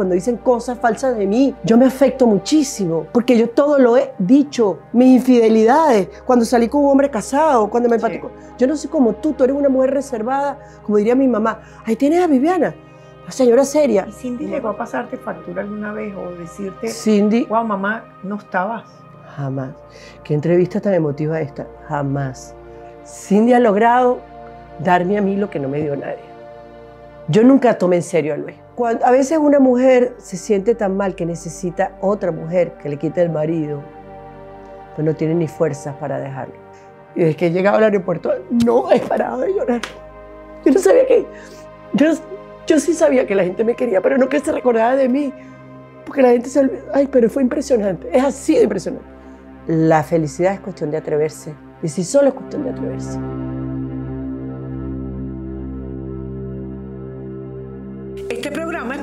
cuando dicen cosas falsas de mí. Yo me afecto muchísimo porque yo todo lo he dicho. Mis infidelidades, cuando salí con un hombre casado, cuando me empaticó. Yo no soy como tú, tú eres una mujer reservada, como diría mi mamá. Ahí tienes a Viviana. La señora seria. ¿Y Cindy va a pasarte factura alguna vez o decirte, Cindy, wow, mamá, no estabas? Jamás. ¿Qué entrevista tan emotiva esta? Jamás. Cindy ha logrado darme a mí lo que no me dio nadie. Yo nunca tomé en serio a Luis a veces una mujer se siente tan mal que necesita otra mujer que le quite el marido, pues no tiene ni fuerzas para dejarlo. Y desde que he llegado al aeropuerto no he parado de llorar. Yo no sabía que... Yo, yo sí sabía que la gente me quería, pero no que se recordaba de mí. Porque la gente se olvidó. Ay, pero fue impresionante. Es así de impresionante. La felicidad es cuestión de atreverse. Y si solo es cuestión de atreverse.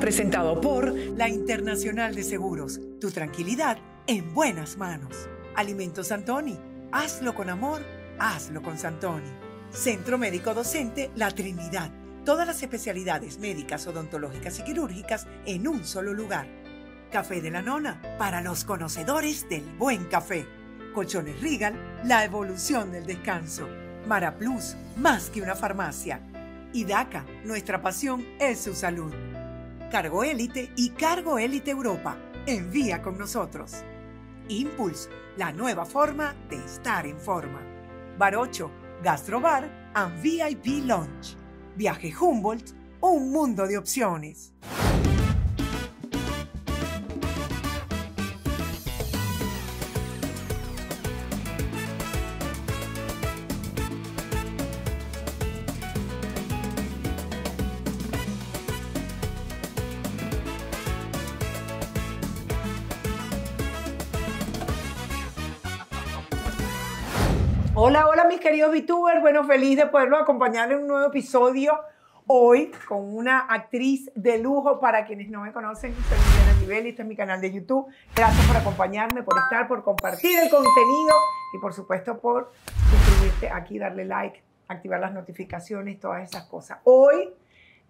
presentado por la Internacional de Seguros. Tu tranquilidad en buenas manos. Alimentos Santoni. Hazlo con amor, hazlo con Santoni. Centro Médico Docente La Trinidad. Todas las especialidades médicas, odontológicas y quirúrgicas en un solo lugar. Café de la Nona para los conocedores del buen café. Colchones Regal, la evolución del descanso. Mara Plus, más que una farmacia. Y DACA, nuestra pasión es su salud. Cargo Élite y Cargo Élite Europa. Envía con nosotros. Impulse, la nueva forma de estar en forma. Bar 8, Gastrobar and VIP Lounge. Viaje Humboldt, un mundo de opciones. queridos VTubers. Bueno, feliz de poderlo acompañar en un nuevo episodio hoy con una actriz de lujo. Para quienes no me conocen, soy Liliana Nivel este es mi canal de YouTube. Gracias por acompañarme, por estar, por compartir el contenido y por supuesto por suscribirte aquí, darle like, activar las notificaciones, todas esas cosas. Hoy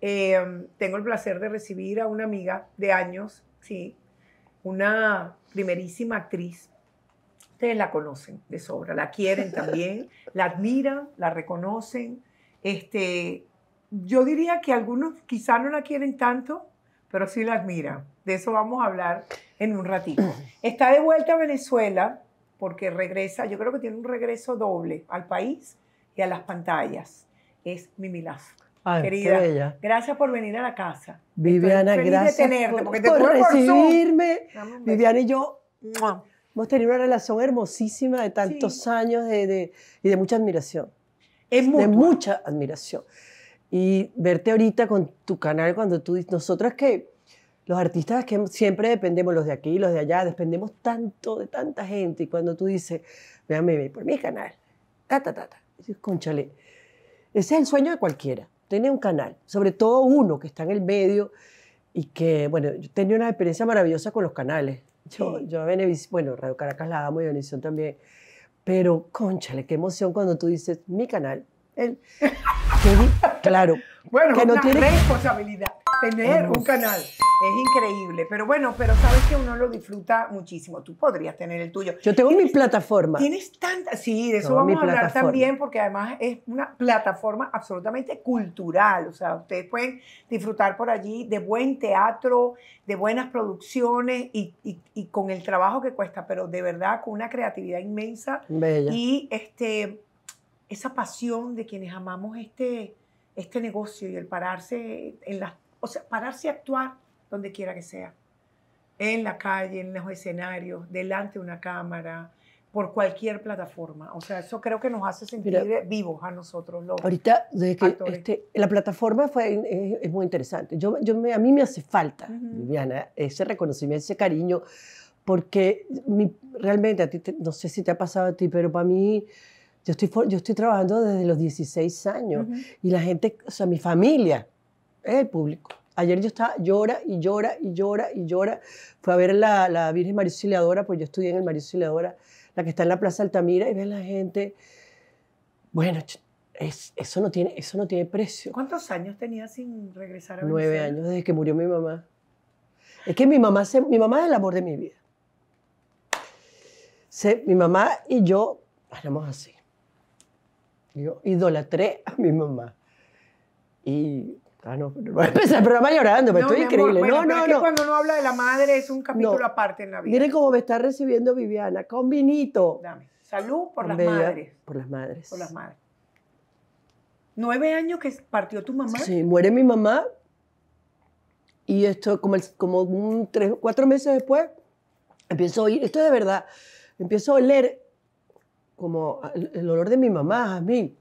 eh, tengo el placer de recibir a una amiga de años, sí, una primerísima actriz Ustedes la conocen de sobra, la quieren también, la admiran, la reconocen. Este, yo diría que algunos quizá no la quieren tanto, pero sí la admiran. De eso vamos a hablar en un ratito. Está de vuelta a Venezuela porque regresa, yo creo que tiene un regreso doble al país y a las pantallas. Es mi Lazo. Ah, Querida, gracias por venir a la casa. Viviana, gracias por, recibirme. Viviana y yo. Hemos tenido una relación hermosísima de tantos años de, y de mucha admiración. Es De mucha admiración. Y verte ahorita con tu canal cuando tú dices, nosotras que los artistas que siempre dependemos, los de aquí, los de allá, dependemos tanto de tanta gente. Y cuando tú dices, veanme por mi canal, ta, ta, ta, ta. Conchale, ese es el sueño de cualquiera, tener un canal, sobre todo uno que está en el medio y que, bueno, yo tenía una experiencia maravillosa con los canales. Yo, yo a bueno, Radio Caracas la amo y Benevisión también. Pero, conchale, qué emoción cuando tú dices mi canal. El, claro. Bueno, que no tiene, responsabilidad tener un canal. Es increíble. Pero bueno, pero sabes que uno lo disfruta muchísimo. Tú podrías tener el tuyo. Yo tengo mi plataforma. Tienes tanta. Sí, de eso vamos a hablar también, porque además es una plataforma absolutamente cultural. O sea, ustedes pueden disfrutar por allí de buen teatro, de buenas producciones y, con el trabajo que cuesta, pero de verdad con una creatividad inmensa. Y este, esa pasión de quienes amamos este, este negocio y el pararse en las o sea, pararse a actuar donde quiera que sea. En la calle, en los escenarios, delante de una cámara, por cualquier plataforma. O sea, eso creo que nos hace sentir vivos a nosotros los Ahorita, que este, la plataforma fue, es, muy interesante. Yo, yo me, a mí me hace falta, Viviana, ese reconocimiento, ese cariño, porque realmente, a ti no sé si te ha pasado a ti, pero para mí... Yo estoy, yo estoy trabajando desde los 16 años y la gente, o sea, mi familia, es el público. Ayer yo estaba, llora y llora y llora y llora. Fue a ver la, Virgen María Auxiliadora, pues yo estudié en el María la que está en la Plaza Altamira, y ve la gente. Bueno, eso, no tiene, eso no tiene precio. ¿Cuántos años tenía sin regresar a Venezuela? Nueve años, desde que murió mi mamá. Es que mi mamá, se, mi mamá es el amor de mi vida. Se, mi mamá y yo hablamos así. Yo idolatré a mi mamá. Y Ah, no, voy a empezar el programa llorando, pero estoy increíble. no, no, no. cuando uno habla de la madre es un capítulo aparte en la vida. Miren cómo me está recibiendo Viviana, con vinito. Dame. Salud por las madres. Por las madres. Por las madres. Nueve años que partió tu mamá. Sí, muere mi mamá. Y esto, como, como un tres, cuatro meses después, empiezo a oír, esto de verdad, empiezo a oler como el, el olor de mi mamá a mí.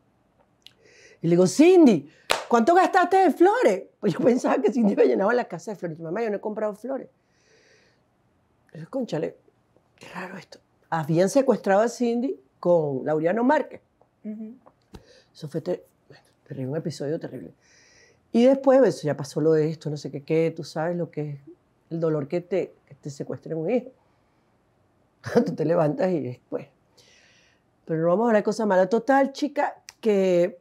Y le digo, Cindy, ¿Cuánto gastaste de flores? Pues yo pensaba que Cindy llenaba la casa de flores. mamá, yo no he comprado flores. Yo, conchale, qué raro esto. Habían secuestrado a Cindy con Laureano Márquez. Eso fue un episodio terrible. Y después, eso pues, ya pasó lo de esto, no sé qué, qué, tú sabes lo que es el dolor que te, que te secuestren un hijo. tú te levantas y después. Pero no vamos a hablar de cosas Total, chica, que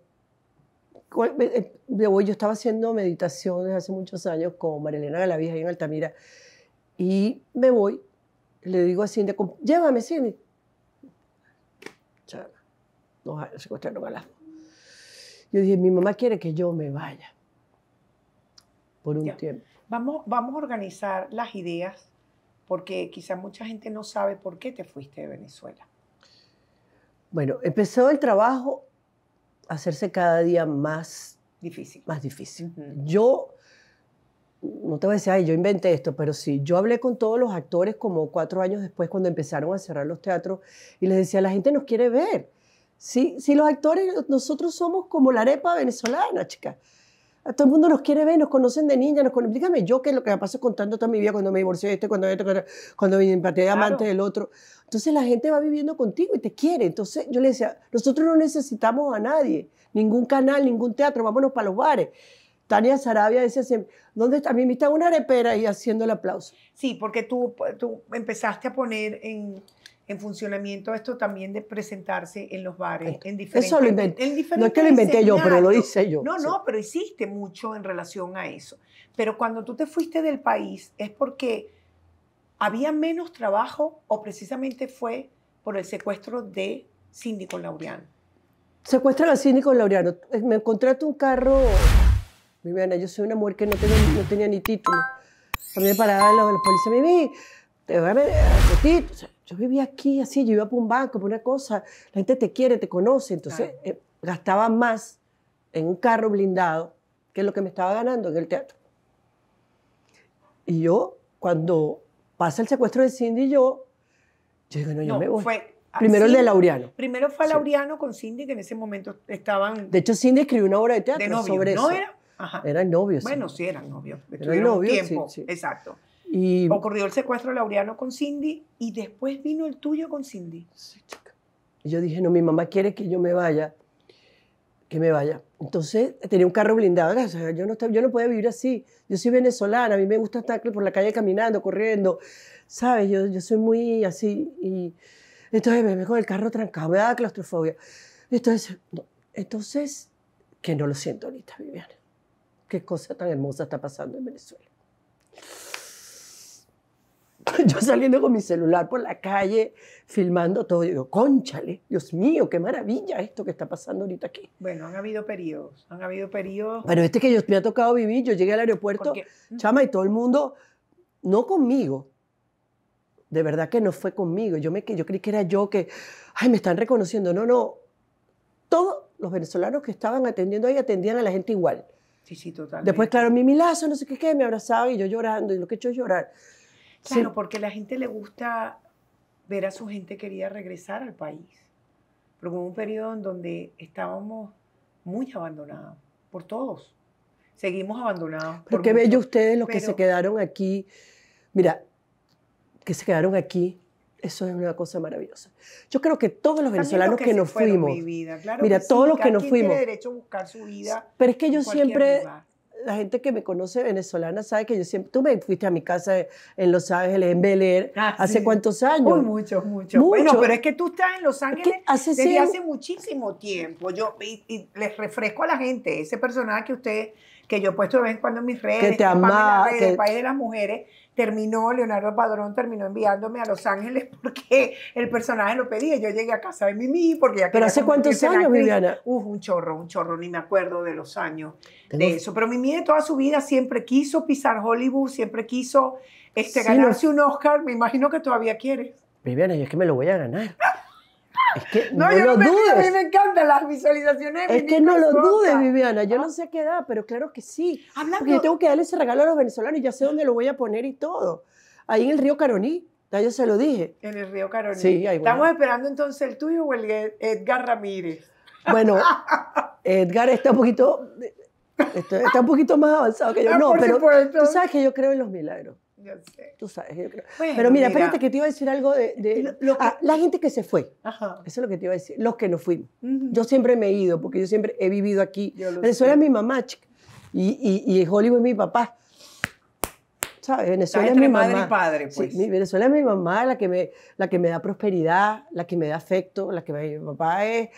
eh, yo estaba haciendo meditaciones hace muchos años con Marilena Galavija en Altamira y me voy, le digo a Cindy, llévame Cindy. Nos secuestraron a Yo dije, mi mamá quiere que yo me vaya por un tiempo. Vamos, vamos a organizar las ideas porque quizás mucha gente no sabe por qué te fuiste de Venezuela. Bueno, empezó el trabajo hacerse cada día más difícil. Más difícil. Yo, no te voy a decir, yo inventé esto, pero sí, yo hablé con todos los actores como cuatro años después cuando empezaron a cerrar los teatros y les decía, la gente nos quiere ver. Sí, sí los actores, nosotros somos como la arepa venezolana, chica todo el mundo nos quiere ver, nos conocen de niña, nos conocen. Dígame, yo es lo que me pasó contando toda mi vida cuando me divorcié de este, cuando cuando, cuando me empaté de amante del otro. Entonces la gente va viviendo contigo y te quiere. Entonces yo le decía, nosotros no necesitamos a nadie, ningún canal, ningún teatro, vámonos para los bares. Tania Sarabia decía siempre, ¿dónde está? A mí me está una arepera y haciendo el aplauso. Sí, porque tú, tú empezaste a poner en en funcionamiento esto también de presentarse en los bares, en diferentes... Eso lo inventé. no es que lo inventé yo, pero lo hice yo. No, no, pero hiciste mucho en relación a eso. Pero cuando tú te fuiste del país es porque había menos trabajo o precisamente fue por el secuestro de síndico Laureano. Secuestro a síndico Laureano. Me contrato un carro... Viviana, yo soy una mujer que no tenía, ni título. También mí me paraban los, policías, me vi, te voy a ver, yo vivía aquí así, yo iba por un banco, por una cosa, la gente te quiere, te conoce, entonces eh, gastaba más en un carro blindado que lo que me estaba ganando en el teatro. Y yo, cuando pasa el secuestro de Cindy y yo, yo digo, no, yo me voy. primero el de Laureano. Primero fue Laureano con Cindy, que en ese momento estaban... De hecho, Cindy escribió una obra de teatro de novio, sobre ¿no Era? Eran novios. Bueno, sí, eran novios. Estuvieron tiempo, exacto. Y... Ocurrió el secuestro de Laureano con Cindy y después vino el tuyo con Cindy. Y yo dije, no, mi mamá quiere que yo me vaya, que me vaya. Entonces tenía un carro blindado, yo, no, yo no podía vivir así. Yo soy venezolana, a mí me gusta estar por la calle caminando, corriendo, ¿sabes? Yo, soy muy así. Y entonces me con el carro trancado, me da claustrofobia. Entonces, entonces, que no lo siento ahorita, Viviana. Qué cosa tan hermosa está pasando en Venezuela. yo saliendo con mi celular por la calle, filmando todo, yo digo, conchale, Dios mío, qué maravilla esto que está pasando ahorita aquí. Bueno, han habido periodos, han habido periodos. Pero este que yo, me ha tocado vivir, yo llegué al aeropuerto, mm. chama, y todo el mundo, no conmigo, de verdad que no fue conmigo, yo, me, yo creí que era yo que, ay, me están reconociendo, no, no, todos los venezolanos que estaban atendiendo ahí atendían a la gente igual. Sí, sí, totalmente. Después, claro, mi milazo, no sé qué, qué, me abrazaba y yo llorando, y lo que he hecho es llorar. Claro, porque porque la gente le gusta ver a su gente querida regresar al país. Pero hubo un periodo en donde estábamos muy abandonados, por todos. Seguimos abandonados. Pero qué bello ustedes los que se quedaron aquí. Mira, que se quedaron aquí. Eso es una cosa maravillosa. Yo creo que todos los venezolanos que, nos fuimos, mira, todos los que nos fuimos, tiene derecho a buscar su vida. Pero es que yo siempre, la gente que me conoce venezolana sabe que yo siempre, tú me fuiste a mi casa en Los Ángeles, en Bel Air, ah, hace cuántos años. Muy muchos, muchos. Mucho. Bueno, pero es que tú estás en Los Ángeles hace desde hace muchísimo tiempo. Yo y les refresco a la gente, ese personaje que usted que yo he puesto de vez en cuando en mis redes, el país de las mujeres, terminó, Leonardo Padrón terminó enviándome a Los Ángeles porque el personaje lo pedía. Yo llegué a casa de Mimi porque ya ¿Pero hace cuántos años, Viviana? Uf, un chorro, un chorro, ni me acuerdo de los años de eso. Pero Mimi de toda su vida siempre quiso pisar Hollywood, siempre quiso este, ganarse un Oscar. Me imagino que todavía quiere. Viviana, yo es que me lo voy a ganar. Es que no, lo me dudes. a mí me encantan las visualizaciones. Es que no lo dudes, Viviana. Yo no sé qué da, pero claro que sí. Hablando... Porque yo tengo que darle ese regalo a los venezolanos ya sé dónde lo voy a poner y todo. Ahí en el río Caroní. Ya yo se lo dije. En el río Caroní. Sí, ahí Estamos esperando entonces el tuyo o el Edgar Ramírez. Bueno, Edgar está un poquito, eh, está, un poquito más avanzado que yo. Ah, no, pero tú sabes que yo creo en los milagros. Tú sabes, Pero mira, espérate que te iba a decir algo de... Ah, la gente que se fue. Eso es lo que te iba a decir. Los que no fuimos. Yo siempre me he ido, porque yo siempre he vivido aquí. Venezuela es mi mamá, Y, y, Hollywood es mi papá. ¿Sabes? Venezuela es mi madre Y padre, pues. Venezuela es mi mamá, la que, me, la que me da prosperidad, la que me da afecto, la que mi papá es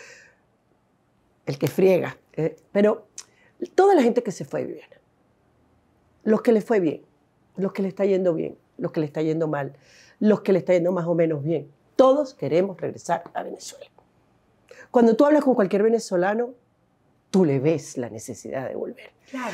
el que friega. Eh, pero toda la gente que se fue, bien los que le fue bien, los que le está yendo bien, los que le está yendo mal, los que le está yendo más o menos bien. Todos queremos regresar a Venezuela. Cuando tú hablas con cualquier venezolano, tú le ves la necesidad de volver.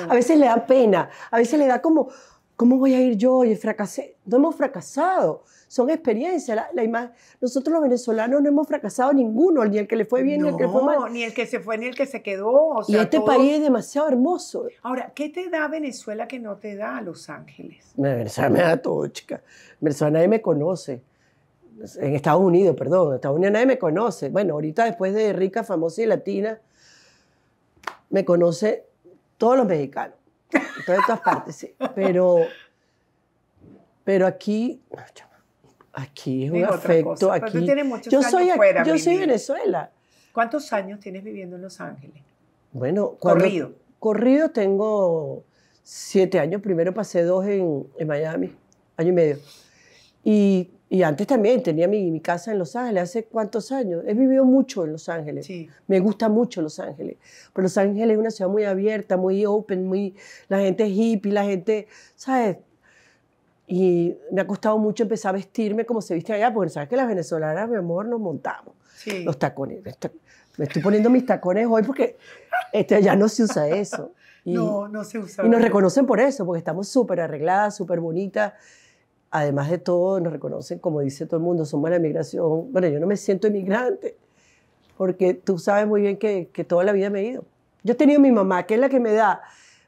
A veces le da pena, a veces le da como, ¿Cómo voy a ir yo? Y fracasé. No hemos fracasado. Son experiencias. La, Nosotros los venezolanos no hemos fracasado ninguno, ni el que le fue bien, ni el que le fue mal. ni el que se fue, ni el que se quedó. y este país es demasiado hermoso. Ahora, ¿qué te da Venezuela que no te da a Los Ángeles? Venezuela me da todo, chica. Venezuela nadie me conoce. En Estados Unidos, perdón. En Estados Unidos nadie me conoce. Bueno, ahorita después de rica, famosa y latina, me conoce todos los mexicanos todas partes, Pero, pero aquí, aquí es un afecto. Aquí. yo soy, Venezuela. ¿Cuántos años tienes viviendo en Los Ángeles? Bueno, corrido. Corrido tengo siete años. Primero pasé dos en, en Miami, año y medio. Y y antes también tenía mi, casa en Los Ángeles, hace cuántos años. He vivido mucho en Los Ángeles. Me gusta mucho Los Ángeles. Pero Los Ángeles es una ciudad muy abierta, muy open, muy, la gente es hippie, la gente, ¿sabes? Y me ha costado mucho empezar a vestirme como se viste allá, porque sabes que las venezolanas, mi amor, nos montamos. Los tacones. Me estoy poniendo mis tacones hoy porque este, allá no se usa eso. Y, no, no se usa. Y nos reconocen por eso, porque estamos súper arregladas, súper bonitas además de todo, nos reconocen, como dice todo el mundo, somos la migración. Bueno, yo no me siento emigrante, porque tú sabes muy bien que, que toda la vida me he ido. Yo he tenido mi mamá, que es la que me da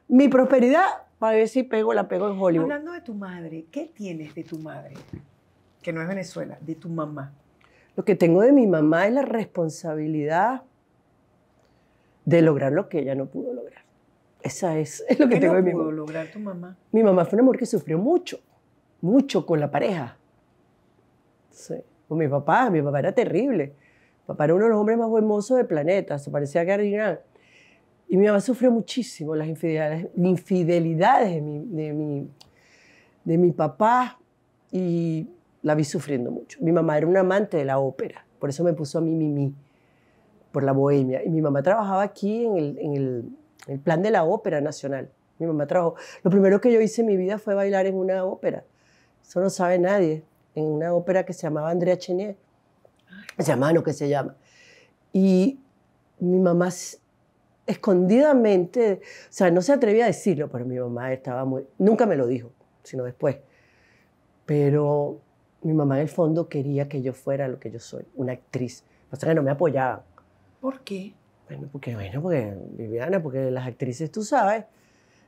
mi prosperidad para ver si pego la pego en Hollywood. Hablando de tu madre, ¿qué tienes de tu madre? Que no es Venezuela, de tu mamá. Lo que tengo de mi mamá es la responsabilidad de lograr lo que ella no pudo lograr. Esa es, es lo que tengo de mi mamá. lograr tu mamá? Mi mamá fue una mujer que sufrió mucho mucho con la pareja. Con mi papá, mi papá era terrible. papá era uno de los hombres más hermosos del planeta, se parecía a Gary Y mi mamá sufrió muchísimo las infidelidades, de, mi, de, mi, papá y la vi sufriendo mucho. Mi mamá era una amante de la ópera, por eso me puso a mí Mimi, por la bohemia. Y mi mamá trabajaba aquí en el, el plan de la Ópera Nacional. Mi mamá trabajó. Lo primero que yo hice en mi vida fue bailar en una ópera. Eso no sabe nadie. En una ópera que se llamaba Andrea Chenier. Se llama, no, que se llama. Y mi mamá escondidamente, o sea, no se atrevía a decirlo, pero mi mamá estaba muy, nunca me lo dijo, sino después. Pero mi mamá en el fondo quería que yo fuera lo que yo soy, una actriz. O sea, que no me apoyaba ¿Por qué? Bueno, porque, bueno, porque, Viviana, porque las actrices, tú sabes.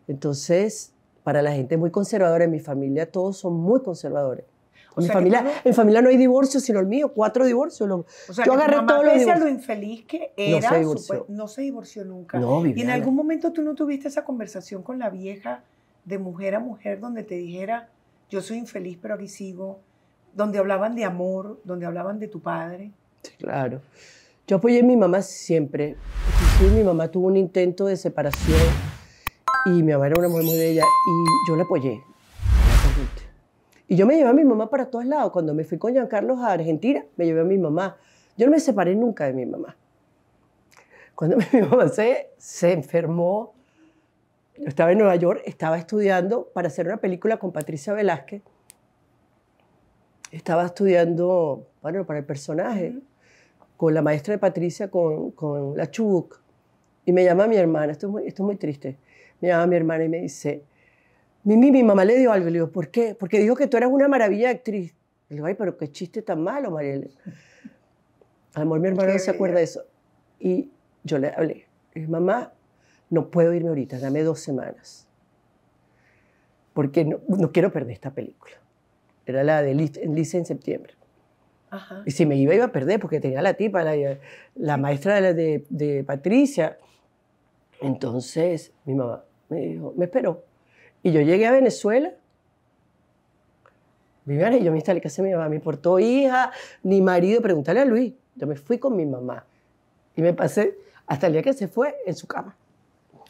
Entonces, para la gente muy conservadora. En mi familia todos son muy conservadores. familia, En mi familia no hay divorcio, sino el mío, cuatro divorcios. yo agarré todo pese lo infeliz que era, no se divorció, nunca. y en algún momento tú no tuviste esa conversación con la vieja de mujer a mujer donde te dijera, yo soy infeliz, pero aquí sigo. Donde hablaban de amor, donde hablaban de tu padre. Sí, claro. Yo apoyé a mi mamá siempre. Sí, mi mamá tuvo un intento de separación y mi mamá era una mujer muy bella y yo la apoyé. Y yo me llevé a mi mamá para todos lados. Cuando me fui con Carlos a Argentina, me llevé a mi mamá. Yo no me separé nunca de mi mamá. Cuando mi mamá se, se enfermó, estaba en Nueva York, estaba estudiando para hacer una película con Patricia Velázquez. Estaba estudiando, bueno, para el personaje, con la maestra de Patricia, con, con la Chubuk. Y me llama mi hermana, esto es muy, esto es muy triste me llama mi hermana y me dice, Mimi, mi mamá le dio algo. Le digo, ¿por qué? Porque dijo que tú eras una maravilla actriz. Le digo, ay, pero qué chiste tan malo, Mariel. amor mi hermana no se acuerda de eso. Y yo le hablé. Le dije, mamá, no puedo irme ahorita, dame dos semanas. Porque no, quiero perder esta película. Era la de Lice en septiembre. Y si me iba, iba a perder porque tenía la tipa, la, la maestra de, de Patricia. Entonces, mi mamá, me dijo, me esperó. Y yo llegué a Venezuela. Viviana, y yo me instalé casa de mi mamá. Me importó hija, ni marido. Pregúntale a Luis. Yo me fui con mi mamá. Y me pasé hasta el día que se fue en su cama,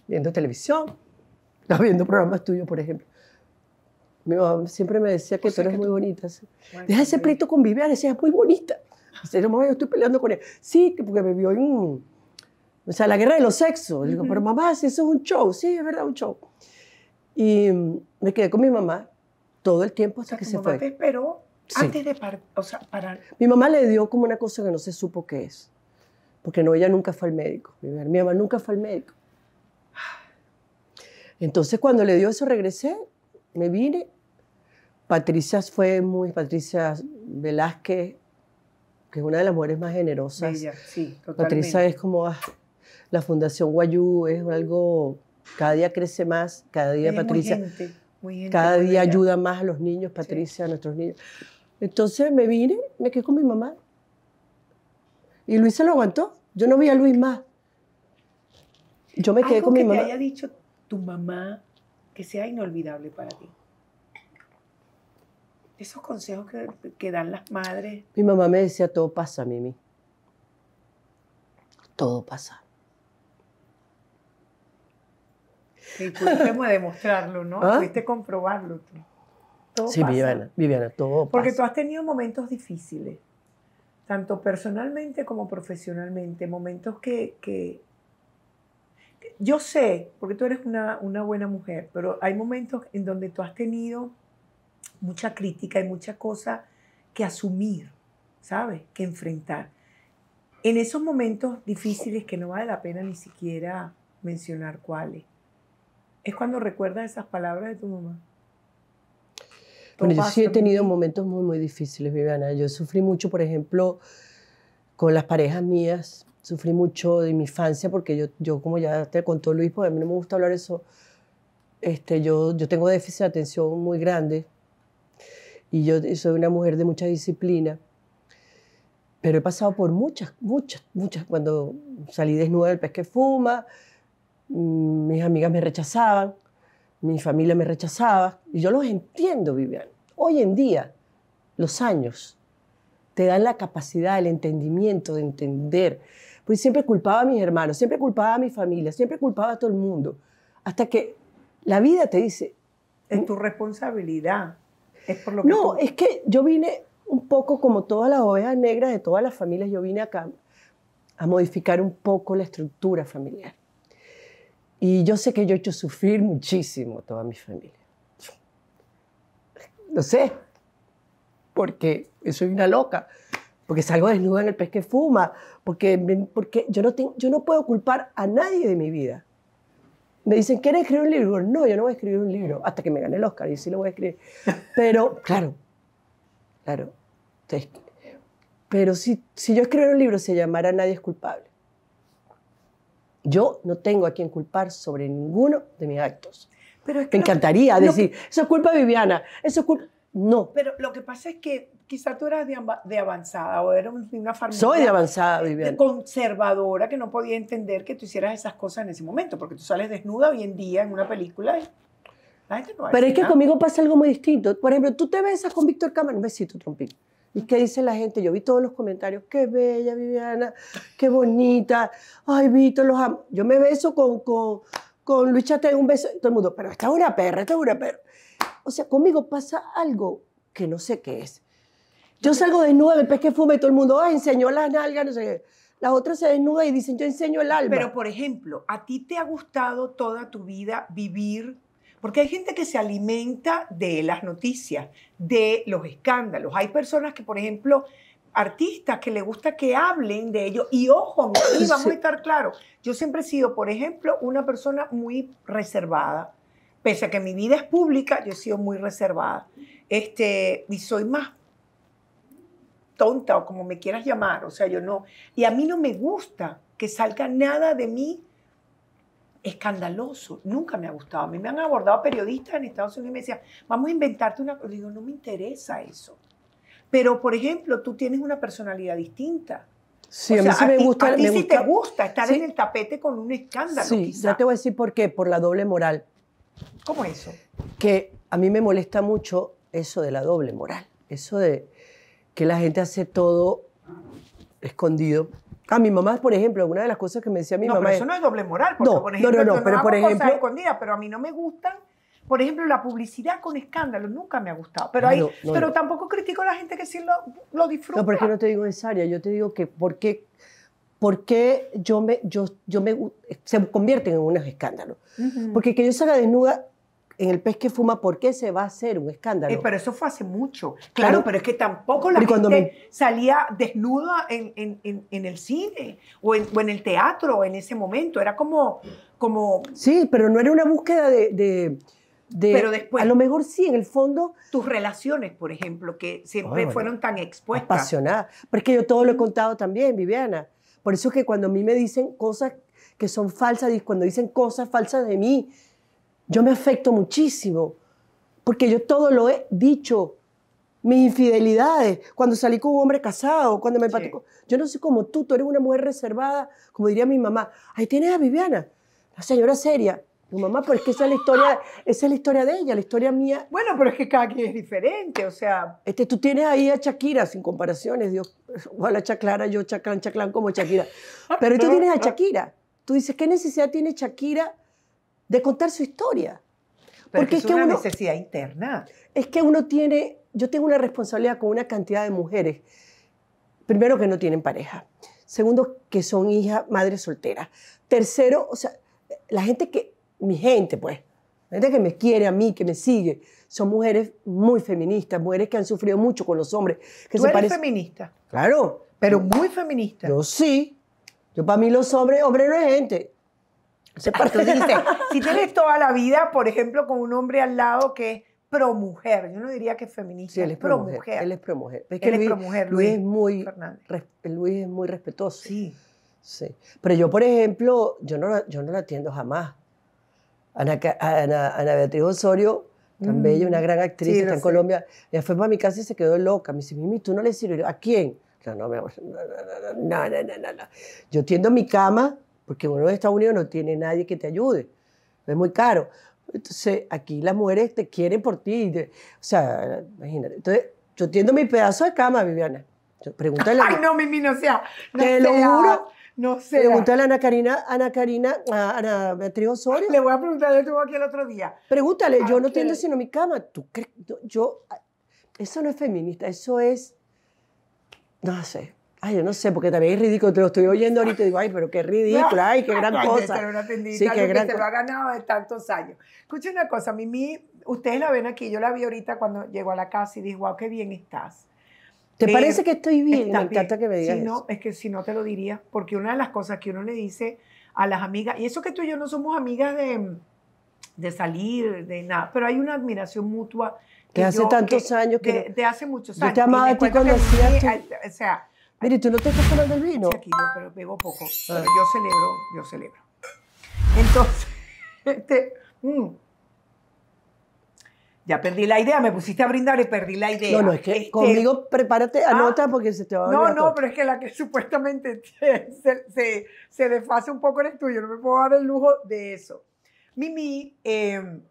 viendo televisión, viendo programas tuyos, por ejemplo. Mi mamá siempre me decía que tú eres muy bonita. Deja ese pleito con Viviana, ella es muy bonita. no, yo estoy peleando con él. Sí, porque me vio en, o sea, la guerra de los sexos. digo, pero mamá, si eso es un show. Sí, es verdad, un show. Y mm, me quedé con mi mamá todo el tiempo hasta que se fue. Te esperó antes de parar. Mi mamá le dio como una cosa que no se supo qué es. Porque no, ella nunca fue al médico. Mi, mamá nunca fue al médico. Entonces, cuando le dio eso, regresé, me vine. Patricia fue muy, Patricia Velázquez, que es una de las mujeres más generosas. Patricia es como, ah, la Fundación Guayú es algo, cada día crece más, cada día, Patricia, cada día ayuda más a los niños, Patricia, a nuestros niños. Entonces me vine, me quedé con mi mamá. Y Luis se lo aguantó. Yo no vi a Luis más. Yo me quedé con mi mamá. que te haya dicho tu mamá que sea inolvidable para ti? Esos consejos que, que, dan las madres. Mi mamá me decía, todo pasa, Mimi. Todo pasa. Sí, pudiste demostrarlo, ¿no? ¿Ah? Pudiste comprobarlo Todo sí, Viviana, Viviana, todo Porque tú has tenido momentos difíciles, tanto personalmente como profesionalmente, momentos que, yo sé, porque tú eres una, una, buena mujer, pero hay momentos en donde tú has tenido mucha crítica y mucha cosa que asumir, ¿sabes? Que enfrentar. En esos momentos difíciles que no vale la pena ni siquiera mencionar cuáles, es cuando recuerdas esas palabras de tu mamá. Bueno, yo sí he tenido momentos muy, muy difíciles, Viviana. Yo sufrí mucho, por ejemplo, con las parejas mías, sufrí mucho de mi infancia, porque yo, yo como ya te contó Luis, porque a mí no me gusta hablar eso, este, yo, yo tengo déficit de atención muy grande y yo soy una mujer de mucha disciplina, pero he pasado por muchas, muchas, muchas, cuando salí desnuda del pez que fuma, mis amigas me rechazaban, mi familia me rechazaba, y yo los entiendo, Vivian. Hoy en día, los años te dan la capacidad, el entendimiento de entender. Porque siempre culpaba a mis hermanos, siempre culpaba a mi familia, siempre culpaba a todo el mundo. Hasta que la vida te dice... Es mm". tu responsabilidad. Es por lo no, es que yo vine un poco como todas las ovejas negras de todas las familias, yo vine acá a modificar un poco la estructura familiar. Y yo sé que yo he hecho sufrir muchísimo toda mi familia. No sé, porque soy una loca, porque salgo desnuda en el pez que fuma, porque, porque yo, no yo no puedo culpar a nadie de mi vida. Me dicen, ¿quieres escribir un libro? No, yo no voy a escribir un libro, hasta que me gane el Oscar, y sí lo voy a escribir. Pero, claro, claro. pero si, si yo escribiera un libro, se llamara Nadie es culpable. Yo no tengo a quien culpar sobre ninguno de mis actos. Pero Me encantaría decir, eso es culpa de Viviana, eso es culpa... No. Pero lo que pasa es que quizá tú eras de, avanzada o eras una farmacia... Soy de avanzada, eh, Viviana. Conservadora que no podía entender que tú hicieras esas cosas en ese momento, porque tú sales desnuda hoy en día en una película y la gente no Pero es que conmigo pasa algo muy distinto. Por ejemplo, tú te besas con Víctor Cámara, un besito, trompín. ¿Y qué dice la gente? Yo vi todos los comentarios, qué bella Viviana, qué bonita, ay Vito, los amo. Yo me beso con, con, con Luis Chate un beso, todo el mundo, pero esta es una perra, esta es una perra. O sea, conmigo pasa algo que no sé qué es. Yo salgo desnuda, me pues, que fume, todo el mundo, enseñó las nalgas, no sé qué. Las otras se desnudan y dicen, yo enseño el alma. Pero, por ejemplo, ¿a ti te ha gustado toda tu vida vivir porque hay gente que se alimenta de las noticias, de los escándalos. Hay personas que, por ejemplo, artistas que les gusta que hablen de ello. Y ojo, y vamos a estar claros. Yo siempre he sido, por ejemplo, una persona muy reservada. Pese a que mi vida es pública, yo he sido muy reservada. Este, y soy más tonta o como me quieras llamar. O sea, yo no. Y a mí no me gusta que salga nada de mí escandaloso. Nunca me ha gustado. A mí me han abordado periodistas en Estados Unidos y me decían, vamos a inventarte una cosa. Digo, no me interesa eso. Pero, por ejemplo, tú tienes una personalidad distinta. Sí, a mí sí me gusta. A ti sí te gusta estar en el tapete con un escándalo. Sí, ya te voy a decir por qué, por la doble moral. ¿Cómo eso? Que a mí me molesta mucho eso de la doble moral. Eso de que la gente hace todo escondido a ah, mi mamá, por ejemplo, una de las cosas que me decía mi no, mamá. Pero eso no es doble moral, porque no, por ejemplo, no, no, pero por ejemplo. Cosas pero a mí no me gustan. Por ejemplo, la publicidad con escándalos nunca me ha gustado. Pero, pero tampoco critico a la gente que sí lo, lo disfruta. No, porque no te digo en área, yo te digo que por ¿Por qué yo me, yo, yo me, se convierten en unos escándalos. Porque que yo salga desnuda en el pez que fuma, ¿por qué se va a hacer un escándalo? Eh, pero eso fue hace mucho. Claro, pero es que tampoco la gente salía desnuda en, el cine o, en, el teatro en ese momento. Era como... como... Sí, pero no era una búsqueda de, de... pero después a lo mejor sí en el fondo tus relaciones por ejemplo que siempre fueron tan expuestas apasionadas Porque yo todo lo he contado también Viviana por eso es que cuando a mí me dicen cosas que son falsas cuando dicen cosas falsas de mí yo me afecto muchísimo, porque yo todo lo he dicho. Mis infidelidades, cuando salí con un hombre casado, cuando me empaté Yo no sé como tú, tú eres una mujer reservada, como diría mi mamá. Ahí tienes a Viviana, la señora seria. mi mamá, pero es que esa es la historia, es la historia de ella, la historia mía. Bueno, pero es que cada quien es diferente, o sea. Este, tú tienes ahí a Shakira, sin comparaciones, Dios, a Chaclara, yo Chaclán, Chaclán como Shakira. Pero tú tienes a Shakira. Tú dices, ¿qué necesidad tiene Shakira de contar su historia. Porque es, que una necesidad interna. Es que uno tiene, yo tengo una responsabilidad con una cantidad de mujeres, primero que no tienen pareja, segundo que son hijas, madres solteras, tercero, o sea, la gente que, mi gente pues, la gente que me quiere a mí, que me sigue, son mujeres muy feministas, mujeres que han sufrido mucho con los hombres. Que ¿Tú feminista? Claro. Pero muy feminista. Yo sí. Yo para mí los hombres, hombres no es gente. Entonces, si tienes toda la vida, por ejemplo, con un hombre al lado que es pro mujer, yo no diría que es feminista, él es pro mujer, Él es pro mujer. él es pro mujer, Luis, es muy, Luis es muy respetuoso. Sí. Sí. Pero yo, por ejemplo, yo no, yo no la atiendo jamás. Ana, Ana, Beatriz Osorio, tan mm. bella, una gran actriz, está en Colombia, ella fue para mi casa y se quedó loca. Me dice, Mimi, ¿tú no le sirves? ¿A quién? no, no, no, no, no. Yo tiendo mi cama porque uno de Estados Unidos no tiene nadie que te ayude, es muy caro. Entonces, aquí las mujeres te quieren por ti, o sea, imagínate. Entonces, yo tiendo mi pedazo de cama, Viviana. pregúntale. Ay, no, Mimi, no sea. te lo juro. No sé. Pregúntale a Ana Karina, Ana Karina, a Ana Beatriz Osorio. Le voy a preguntar, yo estuve aquí el otro día. Pregúntale, yo no tiendo sino mi cama. ¿Tú Yo, eso no es feminista, eso es, no sé, Ay, yo no sé, porque también es ridículo. Te lo estoy oyendo ahorita y digo, ay, pero qué ridículo, ay, qué gran cosa. sí, qué gran que lo ha ganado de tantos años. Escucha una cosa, Mimi, ustedes la ven aquí, yo la vi ahorita cuando llegó a la casa y dije, wow, qué bien estás. ¿Te parece que estoy bien? Me encanta que me digas si no, Es que si no te lo diría, porque una de las cosas que uno le dice a las amigas, y eso que tú y yo no somos amigas de, salir, de nada, pero hay una admiración mutua. Que, hace tantos años que... De, hace muchos años. Yo te amaba a ti cuando O sea, Mire, tú no te estás tomando el vino. aquí no, pero bebo poco. Ah. yo celebro, yo celebro. Entonces, este, mm. ya perdí la idea, me pusiste a brindar y perdí la idea. No, no, es que este, conmigo prepárate, ah. anota porque se te va a No, no, pero es que la que supuestamente se, se, desfase un poco en el tuyo, no me puedo dar el lujo de eso. Mimi, eh,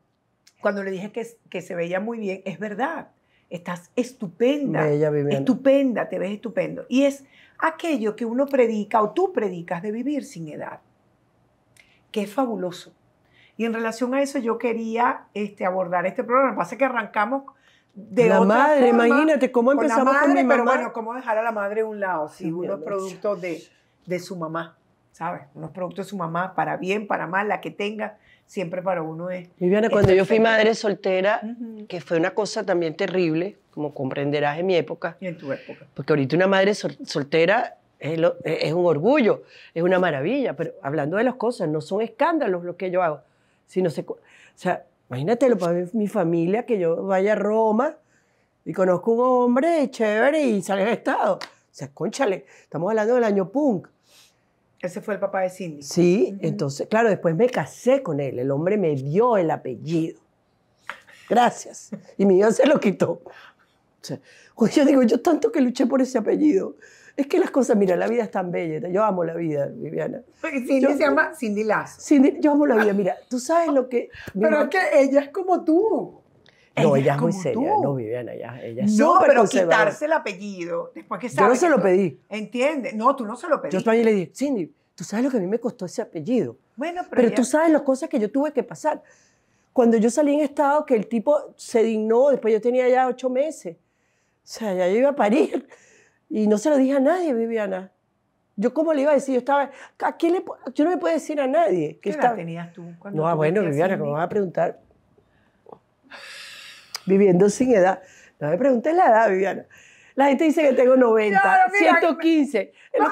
cuando le dije que, que se veía muy bien, es verdad estás estupenda. estupenda, te ves estupendo. Y es aquello que uno predica o tú predicas de vivir sin edad, que es fabuloso. Y en relación a eso yo quería este, abordar este programa. Lo que pasa es que arrancamos de la madre, imagínate cómo empezamos con, mi mamá. Pero bueno, cómo dejar a la madre a un lado si sí, uno es producto de, de, su mamá, ¿sabes? Uno productos de su mamá, para bien, para mal, la que tenga siempre para uno es... Viviana, cuando yo fui madre soltera, que fue una cosa también terrible, como comprenderás en mi época. Y en tu época. Porque ahorita una madre soltera es, un orgullo, es una maravilla, pero hablando de las cosas, no son escándalos lo que yo hago, sino se, o sea, imagínatelo para mi familia que yo vaya a Roma y conozco un hombre chévere y sale de estado. O sea, conchale, estamos hablando del año punk. Ese fue el papá de Cindy. Sí, entonces, claro, después me casé con él. El hombre me dio el apellido. Gracias. Y mi Dios se lo quitó. O sea, yo digo, yo tanto que luché por ese apellido. Es que las cosas, mira, la vida es tan bella. Yo amo la vida, Viviana. Cindy se llama Cindy Lazo. Cindy, yo amo la vida. Mira, tú sabes lo que... Pero es que ella es como tú. No, ella, es muy seria, no, Viviana, ella, ella es No, pero quitarse el apellido, después que sabes... Yo no se lo pedí. ¿Entiendes? No, tú no se lo pedí. Yo también le dije, Cindy, tú sabes lo que a mí me costó ese apellido. Bueno, pero... Pero tú sabes las cosas que yo tuve que pasar. Cuando yo salí en estado, que el tipo se dignó, después yo tenía ya ocho meses. O sea, ya yo iba a parir. Y no se lo dije a nadie, Viviana. Yo cómo le iba a decir, yo estaba, ¿a quién le, yo no le puedo decir a nadie. ¿Qué tenías tú? No, ah, bueno, Viviana, como me vas a preguntar, viviendo sin edad. No me preguntes la edad, Viviana. La gente dice que tengo 90, 115. No, A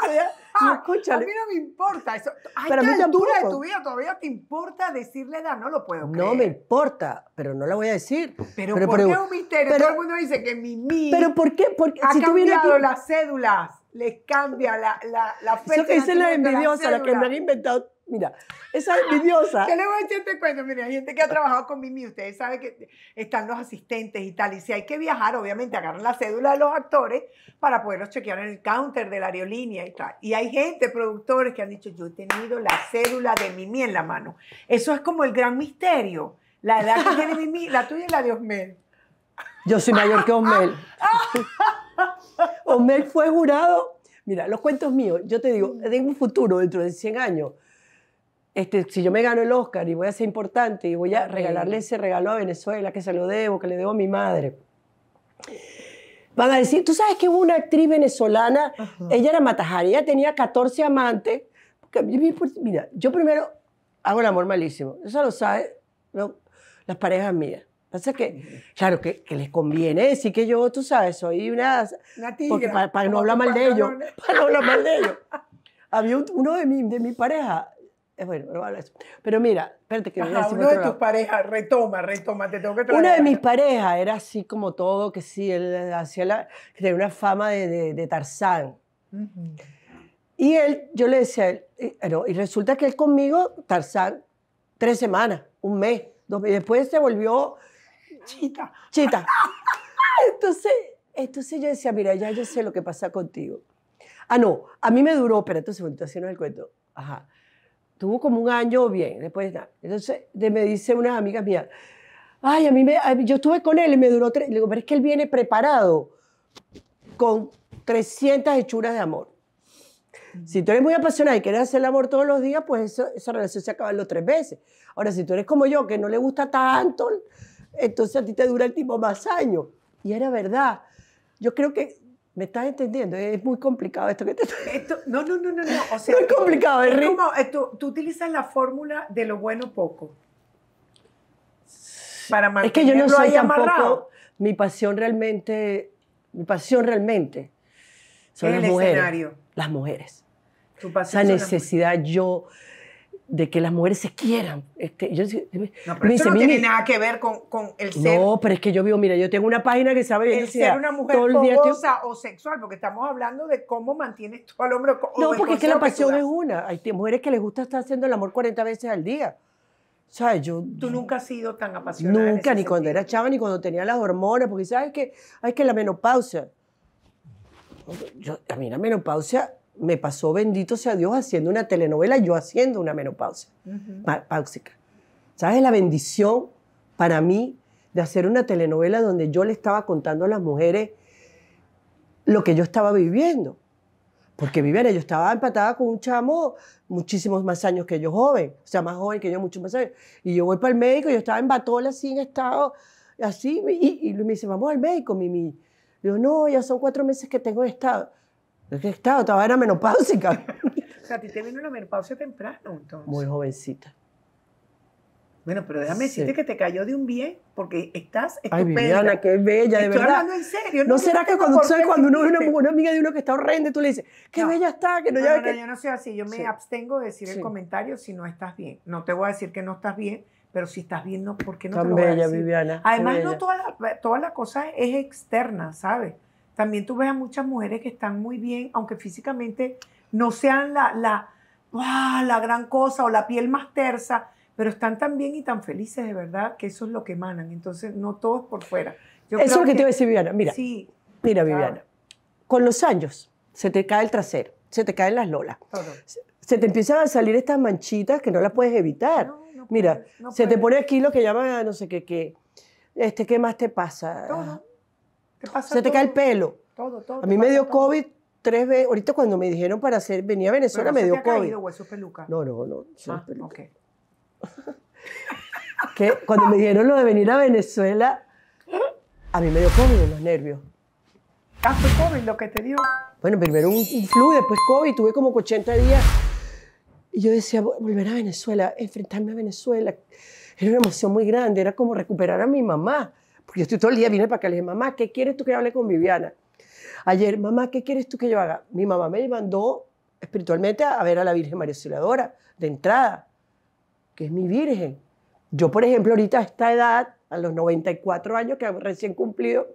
mí no me importa eso. A pero altura de tu vida todavía te importa decir la edad, no lo puedo creer. No me importa, pero no la voy a decir. Pero, ¿por qué es un misterio? Todo el mundo dice que mi. Pero ¿por qué? Porque ha si cambiado aquí... las cédulas, les cambia la, la, la fecha. Eso que dicen las envidiosas, las que me han inventado Mira, esa envidiosa. ¿Qué le voy a echar este cuento. Mira, hay gente que ha trabajado con Mimi. Ustedes saben que están los asistentes y tal. Y si hay que viajar, obviamente agarran la cédula de los actores para poderlos chequear en el counter de la aerolínea y tal. Y hay gente, productores, que han dicho: Yo he tenido la cédula de Mimi en la mano. Eso es como el gran misterio. La edad que tiene Mimi, la tuya y la de Osmel. Yo soy mayor que Osmel. Osmel fue jurado. Mira, los cuentos míos, yo te digo, tengo un futuro dentro de 100 años este, si yo me gano el Oscar y voy a ser importante y voy a regalarle ese regalo a Venezuela que se lo debo, que le debo a mi madre. Van a decir, tú sabes que hubo una actriz venezolana, ella era matajaria, ella tenía 14 amantes. Pues, mira, yo primero hago el amor malísimo, eso lo saben las parejas mías. Pasa que, claro, que, les conviene decir que yo, tú sabes, soy una... para, no hablar mal de ellos, para no hablar mal de ellos. Había uno de mi, de mi pareja, es bueno, no eso. Pero mira, espérate que Uno de tus parejas, retoma, retoma, te tengo que traer. Una de mis parejas era así como todo, que sí, él hacía la. que tenía una fama de, de, Tarzán. Y él, yo le decía, eh, pero y, resulta que él conmigo, Tarzán, tres semanas, un mes, dos meses. Después se volvió. Chita. Chita. entonces, entonces yo decía, mira, ya yo sé lo que pasa contigo. Ah, no, a mí me duró, pero entonces, bueno, así el cuento. Ajá tuvo como un año bien, después Entonces de, me dice unas amigas mías, ay, a mí me, yo estuve con él y me duró tres, le digo, pero es que él viene preparado con 300 hechuras de amor. Si tú eres muy apasionada y quieres hacer el amor todos los días, pues esa relación se acaba en los tres veces Ahora, si tú eres como yo, que no le gusta tanto, entonces a ti te dura el tipo más años. Y era verdad. Yo creo que ¿Me estás entendiendo? Es muy complicado esto que te estoy esto, No, no, no, no, no. O es complicado, es, eh, tú, utilizas la fórmula de lo bueno poco. Para es que yo no soy tampoco. Mi pasión realmente, mi pasión realmente son las el Escenario? Las mujeres. Tu pasión Esa necesidad, yo de que las mujeres se quieran. Este, yo, no, no tiene nada que ver con, con, el ser. No, pero es que yo vivo, mira, yo tengo una página que sabe El ser una mujer fogosa o sexual, porque estamos hablando de cómo mantienes tú al hombre. No, porque es que la pasión es una. Hay mujeres que les gusta estar haciendo el amor 40 veces al día. ¿Sabes? yo, Tú nunca has sido tan apasionada. Nunca, ni cuando era chava, ni cuando tenía las hormonas, porque sabes que hay que la menopausia. Yo, a mí la menopausia me pasó, bendito sea Dios, haciendo una telenovela, yo haciendo una menopausa uh ¿Sabes la bendición para mí de hacer una telenovela donde yo le estaba contando a las mujeres lo que yo estaba viviendo? Porque Viviana, yo estaba empatada con un chamo muchísimos más años que yo joven, o sea, más joven que yo, muchos más años. Y yo voy para el médico, yo estaba en batola, así en estado, así, y, y me dice, vamos al médico, Mimi. Yo, no, ya son cuatro meses que tengo estado. Es que, estaba, estaba era menopáusica. o sea, a ti te vino la menopausia temprano, entonces. Muy jovencita. Bueno, pero déjame decirte que te cayó de un bien porque estás estupenda. Ay, Viviana, qué bella, de Estoy verdad. hablando en serio. ¿No, será que cuando, uno ve una, una, amiga de uno que está horrenda, tú le dices, qué bella está, que no, no, no yo no soy así. Yo me abstengo de decir el comentario si no estás bien. No te voy a decir que no estás bien, pero si estás bien, ¿por qué no Tan te lo bella, Viviana, Además, no toda toda la cosa es externa, ¿sabes? También tú ves a muchas mujeres que están muy bien, aunque físicamente no sean la, la, la gran cosa o la piel más tersa, pero están tan bien y tan felices de verdad que eso es lo que emanan. Entonces, no todo es por fuera. eso es lo que, te iba a decir, Viviana. Mira, sí, mira Viviana, con los años se te cae el trasero, se te caen las lolas. Se te empiezan a salir estas manchitas que no las puedes evitar. mira, se te pone aquí lo que llaman, no sé qué, qué. Este, ¿Qué más te pasa? Se te cae el pelo. Todo, todo. A mí me dio COVID tres veces. Ahorita cuando me dijeron para hacer, venía a Venezuela, me dio COVID. No, no, no. Ah, que cuando me dijeron lo de venir a Venezuela, a mí me dio COVID en los nervios. Ah, fue COVID lo que te dio. Bueno, primero un, un flu, después COVID, tuve como 80 días. Y yo decía, volver a Venezuela, enfrentarme a Venezuela. Era una emoción muy grande, era como recuperar a mi mamá yo estoy todo el día, vine para acá, le dije, mamá, ¿qué quieres tú que hable con Viviana? Ayer, mamá, ¿qué quieres tú que yo haga? Mi mamá me mandó espiritualmente a ver a la Virgen María Auxiliadora, de entrada, que es mi Virgen. Yo, por ejemplo, ahorita a esta edad, a los 94 años que recién cumplido,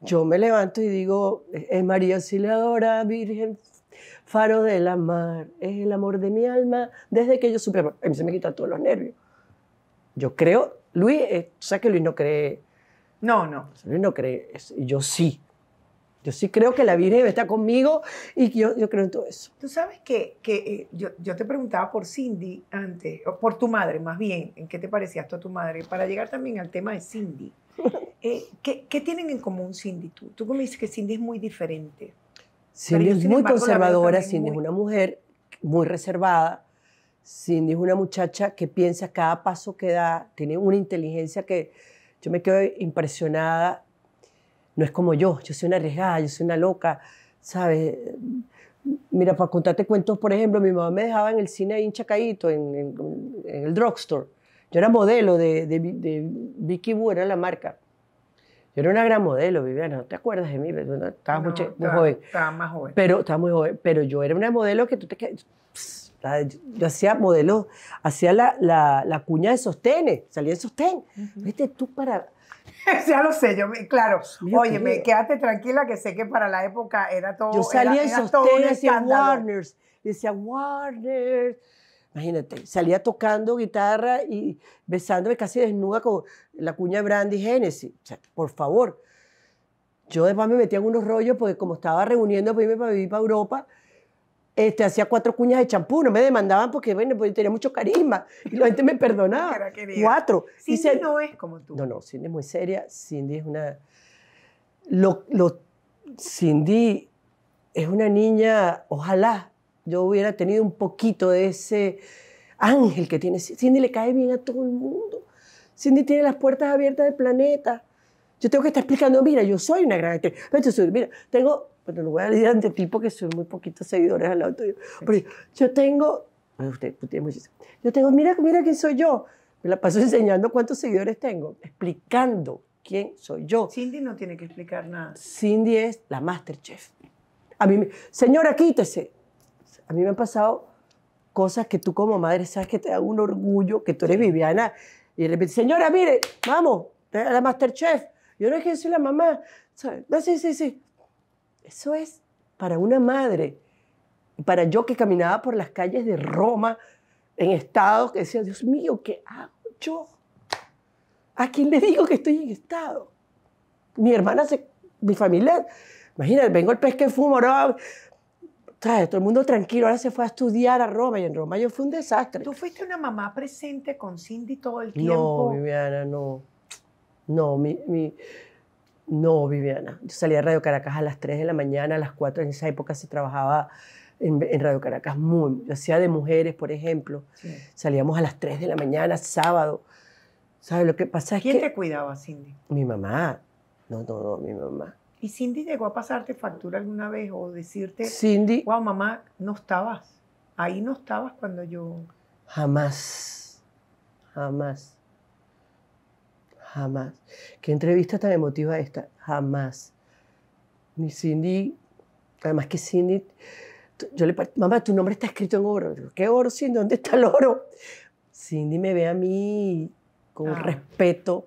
yo me levanto y digo, es María Auxiliadora, Virgen, faro de la mar, es el amor de mi alma, desde que yo supe, a mí se me quitan todos los nervios. Yo creo Luis, eh, ¿sabes que Luis no cree? No, no. Luis no cree. Yo sí. Yo sí creo que la Virgen está conmigo y yo, creo en todo eso. Tú sabes que, eh, yo, te preguntaba por Cindy antes, o por tu madre más bien, en qué te parecías tú a tu madre, para llegar también al tema de Cindy. Eh, ¿qué, tienen en común Cindy tú? Tú me dices que Cindy es muy diferente. Cindy es muy conservadora, Cindy es una mujer muy reservada, Cindy es una muchacha que piensa cada paso que da, tiene una inteligencia que yo me quedo impresionada. No es como yo, yo soy una arriesgada, yo soy una loca, ¿sabes? Mira, para contarte cuentos, por ejemplo, mi mamá me dejaba en el cine ahí en Chacaito, en, el drugstore. Yo era modelo de, Vicky Boo, era la marca. Yo era una gran modelo, Viviana, no te acuerdas de mí, estaba muy, joven. Estaba más joven. Pero, estaba muy pero yo era una modelo que tú te quedas yo hacía modelos, hacía la, la, cuña de sostenes, eh, salía en sostén. Viste tú para... ya lo sé, yo claro. oye, me, quédate tranquila que sé que para la época era todo... Yo salía en sostén, decía Warners, decía Warners. Imagínate, salía tocando guitarra y besándome casi desnuda con la cuña de Brandy Genesis. O sea, por favor. Yo después me metía en unos rollos porque como estaba reuniendo para irme para vivir para Europa, este, hacía cuatro cuñas de champú, no me demandaban porque, bueno, pues, tenía mucho carisma y la gente me perdonaba. cuatro. Cindy no es como tú. No, no, Cindy es muy seria, Cindy es una... Lo, lo... Cindy es una niña, ojalá yo hubiera tenido un poquito de ese ángel que tiene. Cindy le cae bien a todo el mundo. Cindy tiene las puertas abiertas del planeta. Yo tengo que estar explicando, mira, yo soy una gran actriz. Mira, tengo pero no voy a decir ante ti que soy muy poquitos seguidores al lado tuyo. Porque yo tengo, usted, tiene muchísimo. Yo tengo, mira, mira quién soy yo. Me la paso enseñando cuántos seguidores tengo, explicando quién soy yo. Cindy no tiene que explicar nada. Cindy es la Masterchef. A mí, señora, quítese. A mí me han pasado cosas que tú como madre sabes que te da un orgullo, que tú eres Viviana, y de repente, señora, mire, vamos, la Masterchef. Yo no es que soy la mamá. No, sí, sí, sí. Eso es para una madre, para yo que caminaba por las calles de Roma en estado que decía, Dios mío, ¿qué hago yo? ¿A quién le digo que estoy en estado? Mi hermana, mi familia, imagínate, vengo el pez que fumo, todo el mundo tranquilo, ahora se fue a estudiar a Roma y en Roma yo fui un desastre. ¿Tú fuiste una mamá presente con Cindy todo el tiempo? No, Viviana, no. No, mi, mi, no, Viviana. Yo salía a Radio Caracas a las 3 de la mañana, a las 4. En esa época se trabajaba en, Radio Caracas muy. Yo hacía de mujeres, por ejemplo. Salíamos a las 3 de la mañana, sábado. ¿Sabes lo que pasa? ¿Quién te cuidaba, Cindy? Mi mamá. No, no, no, mi mamá. ¿Y Cindy llegó a pasarte factura alguna vez o decirte, Cindy, wow, mamá, no estabas? Ahí no estabas cuando yo... Jamás, jamás. Jamás. ¿Qué entrevista tan emotiva esta? Jamás. Ni Cindy, además que Cindy, yo le mamá, tu nombre está escrito en oro. ¿Qué oro, Cindy? ¿Dónde está el oro? Cindy me ve a mí con ah. respeto.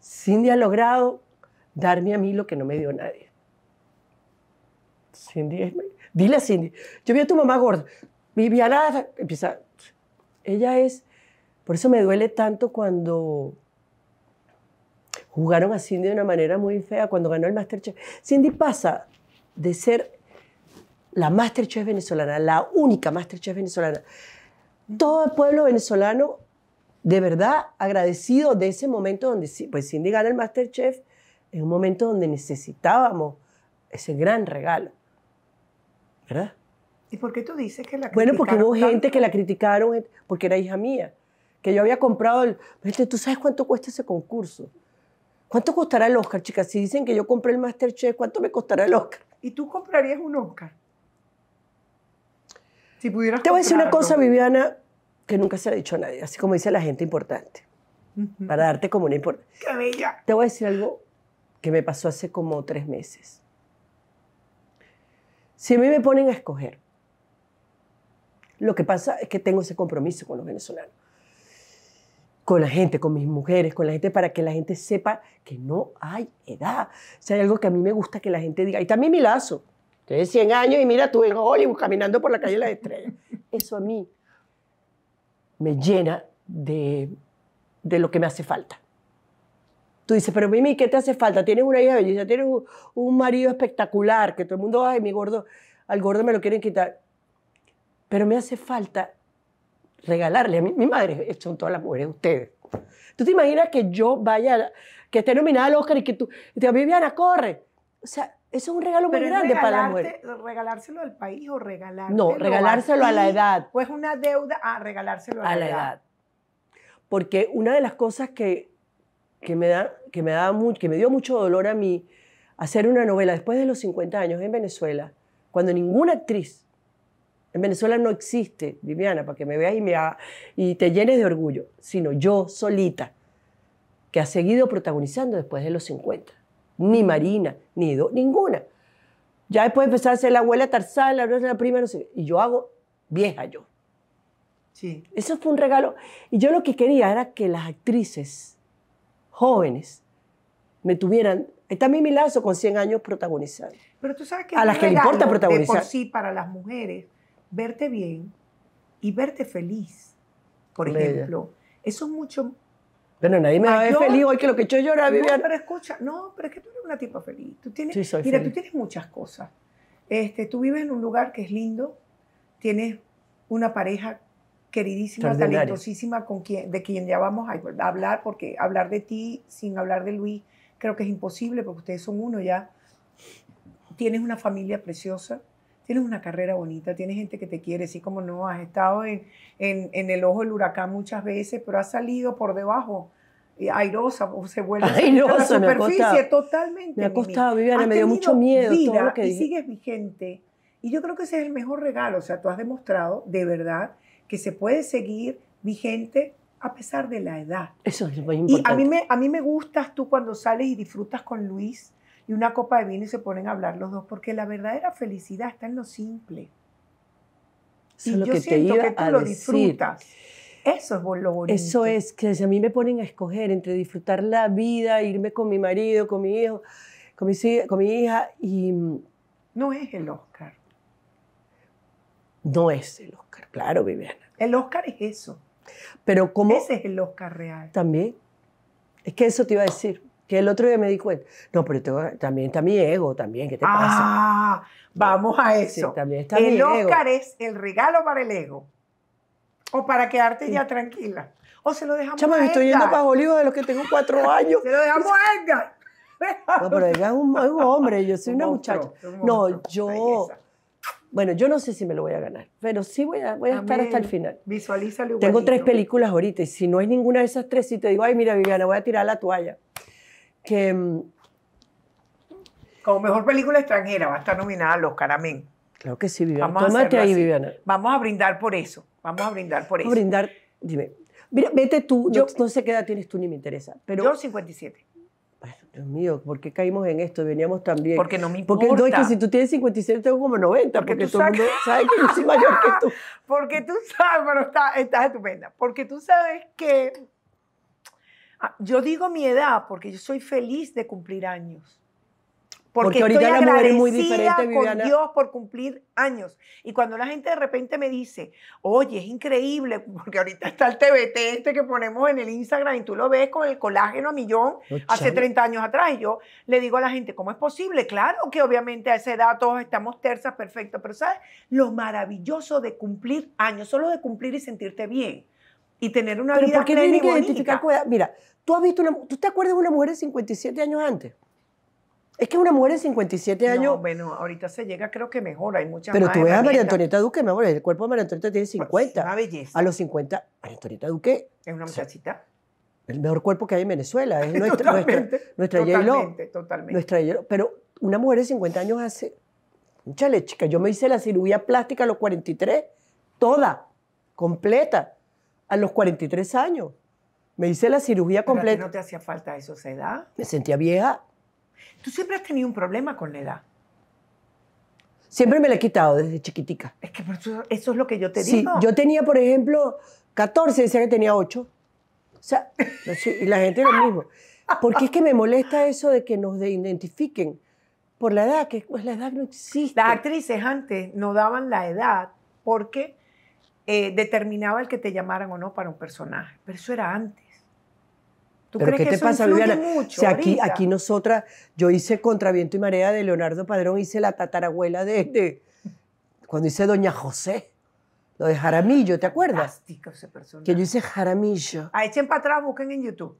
Cindy ha logrado darme a mí lo que no me dio nadie. Cindy Dile a Cindy, yo vi a tu mamá gorda, vivía nada, Empieza... Ella es por eso me duele tanto cuando jugaron a Cindy de una manera muy fea, cuando ganó el Masterchef. Cindy pasa de ser la Masterchef venezolana, la única Masterchef venezolana. Todo el pueblo venezolano, de verdad, agradecido de ese momento donde pues Cindy gana el Masterchef, en un momento donde necesitábamos ese gran regalo. ¿Verdad? ¿Y por qué tú dices que la criticaron? Bueno, porque hubo gente que la criticaron porque era hija mía que yo había comprado el... ¿Tú sabes cuánto cuesta ese concurso? ¿Cuánto costará el Oscar, chicas? Si dicen que yo compré el Masterchef, ¿cuánto me costará el Oscar? ¿Y tú comprarías un Oscar? Si pudieras Te voy a decir una cosa, Viviana, que nunca se ha dicho a nadie, así como dice la gente importante, para darte como una importancia. ¡Qué bella! Te voy a decir algo que me pasó hace como tres meses. Si a mí me ponen a escoger, lo que pasa es que tengo ese compromiso con los venezolanos con la gente, con mis mujeres, con la gente, para que la gente sepa que no hay edad. O sea, hay algo que a mí me gusta que la gente diga. Y también mi lazo. Tienes 100 años y mira tú en Hollywood caminando por la calle de las estrellas. Eso a mí me llena de, lo que me hace falta. Tú dices, pero Mimi, ¿qué te hace falta? Tienes una hija bellísima, tienes un, marido espectacular, que todo el mundo, ay, mi gordo, al gordo me lo quieren quitar. Pero me hace falta regalarle. A mi madre, son todas las mujeres ustedes. ¿Tú te imaginas que yo vaya, que esté nominada al Oscar y que tú, te Viviana, corre? O sea, eso es un regalo muy grande para la mujer. ¿Regalárselo al país o regalárselo? No, regalárselo a, la edad. Pues una deuda a ah, regalárselo a, la, edad. Porque una de las cosas que, que, me da, que, me que me dio mucho dolor a mí hacer una novela después de los 50 años en Venezuela, cuando ninguna actriz en Venezuela no existe, Viviana, para que me veas y, me y te llenes de orgullo, sino yo solita, que ha seguido protagonizando después de los 50. Ni Marina, ni Do, ninguna. Ya después empezó a ser la abuela Tarzán, la, la prima, no sé. Y yo hago vieja yo. Sí. Eso fue un regalo. Y yo lo que quería era que las actrices jóvenes me tuvieran. Está eh, mi Lazo con 100 años protagonizando. Pero tú sabes que. A las que le importa protagonizar. De por sí, para las mujeres, verte bien y verte feliz, por ejemplo. Eso es mucho. Bueno, nadie me va a ver feliz hoy que lo que yo llora, no, Pero escucha, no, pero es que tú eres una tipa feliz. Tú tienes, sí, soy mira, tú tienes muchas cosas. Este, tú vives en un lugar que es lindo, tienes una pareja queridísima, talentosísima, con quien, de quien ya vamos a hablar, porque hablar de ti sin hablar de Luis creo que es imposible, porque ustedes son uno ya. Tienes una familia preciosa, tienes una carrera bonita, tienes gente que te quiere, sí como no, has estado en, en, el ojo del huracán muchas veces, pero has salido por debajo eh, airosa, o se vuelve airosa, la superficie totalmente. Me ha costado, Viviana, me dio mucho miedo todo lo que y sigues vigente. Y yo creo que ese es el mejor regalo, o sea, tú has demostrado de verdad que se puede seguir vigente a pesar de la edad. Eso es muy importante. Y a mí me, a mí me gustas tú cuando sales y disfrutas con Luis, y una copa de vino y se ponen a hablar los dos, porque la verdadera felicidad está en lo simple. y yo siento que tú lo disfrutas. Eso es lo bonito. Eso es, que a mí me ponen a escoger entre disfrutar la vida, irme con mi marido, con mi hijo, con mi, con mi hija y... No es el Oscar. No es el Oscar, claro, Viviana. El Oscar es eso. Pero como... Ese es el Oscar real. También. Es que eso te iba a decir. Que el otro día me di cuenta. No, pero también está mi ego, también. ¿Qué te pasa? Ah, vamos a eso. también está el Oscar es el regalo para el ego. O para quedarte ya tranquila. O se lo dejamos a Edgar. estoy yendo para Bolívar de los que tengo cuatro años. se lo dejamos a Edgar. no, pero Edgar es un, hombre, yo soy una muchacha. no, yo... Bueno, yo no sé si me lo voy a ganar, pero sí voy a, voy a estar hasta el final. Visualízalo Tengo tres películas ahorita y si no hay ninguna de esas tres, si te digo, ay, mira, Viviana, voy a tirar la toalla que... Mm, como mejor película extranjera va a estar nominada a los amén. Claro que sí, Viviana. Vamos Tómate ahí, Viviana. Vamos a brindar por eso. Vamos a brindar por Vamos eso. brindar, dime. Mira, vete tú, yo, no sé qué edad tienes tú ni me interesa. Pero, yo 57. Dios mío, ¿por qué caímos en esto? Veníamos también. Porque no me importa. Porque no, es que si tú tienes 57, tengo como 90. Porque, tú todo sabes... Mundo sabe que yo soy mayor que tú. Porque tú sabes, pero estás estupenda. Porque tú sabes que Ah, yo digo mi edad porque yo soy feliz de cumplir años. Porque, yo estoy agradecida muy diferente, con Dios por cumplir años. Y cuando la gente de repente me dice, oye, es increíble, porque ahorita está el TBT este que ponemos en el Instagram y tú lo ves con el colágeno a millón hace 30 años atrás. Y yo le digo a la gente, ¿cómo es posible? Claro que obviamente a esa edad todos estamos tersas, perfecto, pero ¿sabes? Lo maravilloso de cumplir años, solo de cumplir y sentirte bien. Y tener una vida ¿por qué plena y bonita. Mira, ¿Tú has visto una, ¿tú te acuerdas de una mujer de 57 años antes? Es que una mujer de 57 años. No, bueno, ahorita se llega, creo que mejor, hay muchas Pero tú ves a María Antonieta Duque, mi amor, el cuerpo de María Antonieta tiene 50. Pues, a los 50, María Antonieta Duque. Es una muchachita. el mejor cuerpo que hay en Venezuela. totalmente, nuestra, totalmente, totalmente. Pero una mujer de 50 años hace. Chale, chica, yo me hice la cirugía plástica a los 43, toda, completa, a los 43 años. Me hice la cirugía completa. no te hacía falta eso, esa edad? Me sentía vieja. ¿Tú siempre has tenido un problema con la edad? Siempre me la he quitado desde chiquitica. Es que eso, es lo que yo te sí, Yo tenía, por ejemplo, 14, decía que tenía 8. O sea, y la gente lo mismo. Porque es que me molesta eso de que nos identifiquen por la edad, que pues, la edad no existe. Las actrices antes no daban la edad porque eh, determinaba el que te llamaran o no para un personaje. Pero eso era antes. ¿Tú crees qué que te pasa, Mucho aquí, aquí nosotras, yo hice Contraviento y Marea de Leonardo Padrón, hice la tatarabuela de, de cuando hice Doña José. Lo de Jaramillo, ¿te acuerdas? Ese que yo hice Jaramillo. Ah, echen para atrás, busquen en YouTube.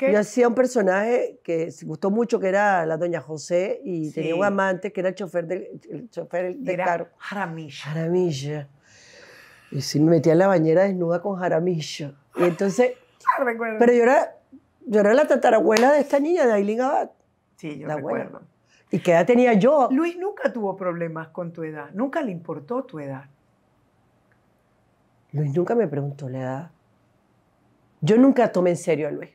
Yo hacía un personaje que se gustó mucho, que era la doña José, y tenía un amante que era el chofer del, chofer del carro. Jaramillo. Jaramillo. Y sí, me metía en la bañera desnuda con Jaramillo. Y entonces... Ah, pero yo era yo era la tatarabuela de esta niña, de Aileen Abad. Sí, yo me recuerdo. ¿Y qué edad tenía yo? Luis nunca tuvo problemas con tu edad, nunca le importó tu edad. Luis nunca me preguntó la edad. Yo nunca tomé en serio a Luis.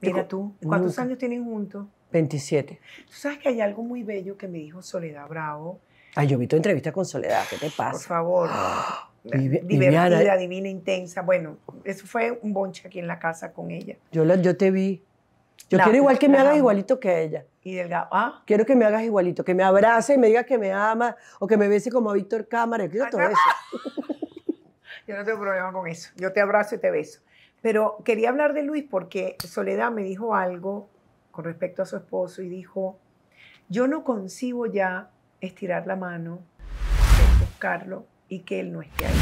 Mira tú, ¿cuántos años tienen juntos? 27. Tú sabes que hay algo muy bello que me dijo Soledad Bravo. Ah, yo vi tu entrevista con Soledad, ¿qué te pasa? Por favor. ¡Ah! divertida, divina, intensa. Bueno, eso fue un bonche aquí en la casa con ella. Yo, yo te vi. Yo quiero igual que me hagas igualito que ella. Y delgado. Ah. Quiero que me hagas igualito, que me abrace y me diga que me ama o que me bese como a Víctor Cámara. Ah, todo eso. yo no tengo problema con eso. Yo te abrazo y te beso. Pero quería hablar de Luis porque Soledad me dijo algo con respecto a su esposo y dijo, yo no consigo ya estirar la mano, buscarlo, que Él no esté ahí.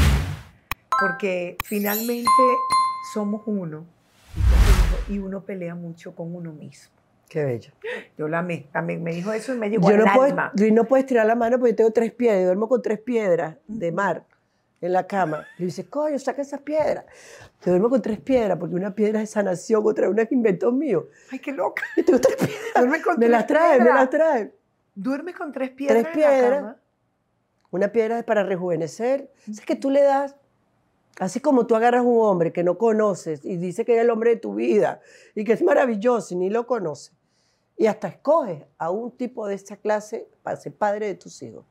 Porque finalmente somos uno y uno pelea mucho con uno mismo. Qué bello. Yo la amé, también me dijo eso y me llegó yo al no alma. no puedes tirar la mano porque yo tengo tres piedras, yo duermo con tres piedras de mar en la cama. Y dice, coño, saca esas piedras. Yo duermo con tres piedras, porque una piedra es sanación, otra una es invento mío. Ay, qué loca. Yo tengo tres piedras. con me las trae, me las trae. Duerme con tres piedras. Tres piedras una piedra es para rejuvenecer. Es que tú le das, así como tú agarras un hombre que no conoces y dice que es el hombre de tu vida y que es maravilloso y ni lo conoces, y hasta escoges a un tipo de esta clase para ser padre de tus hijos.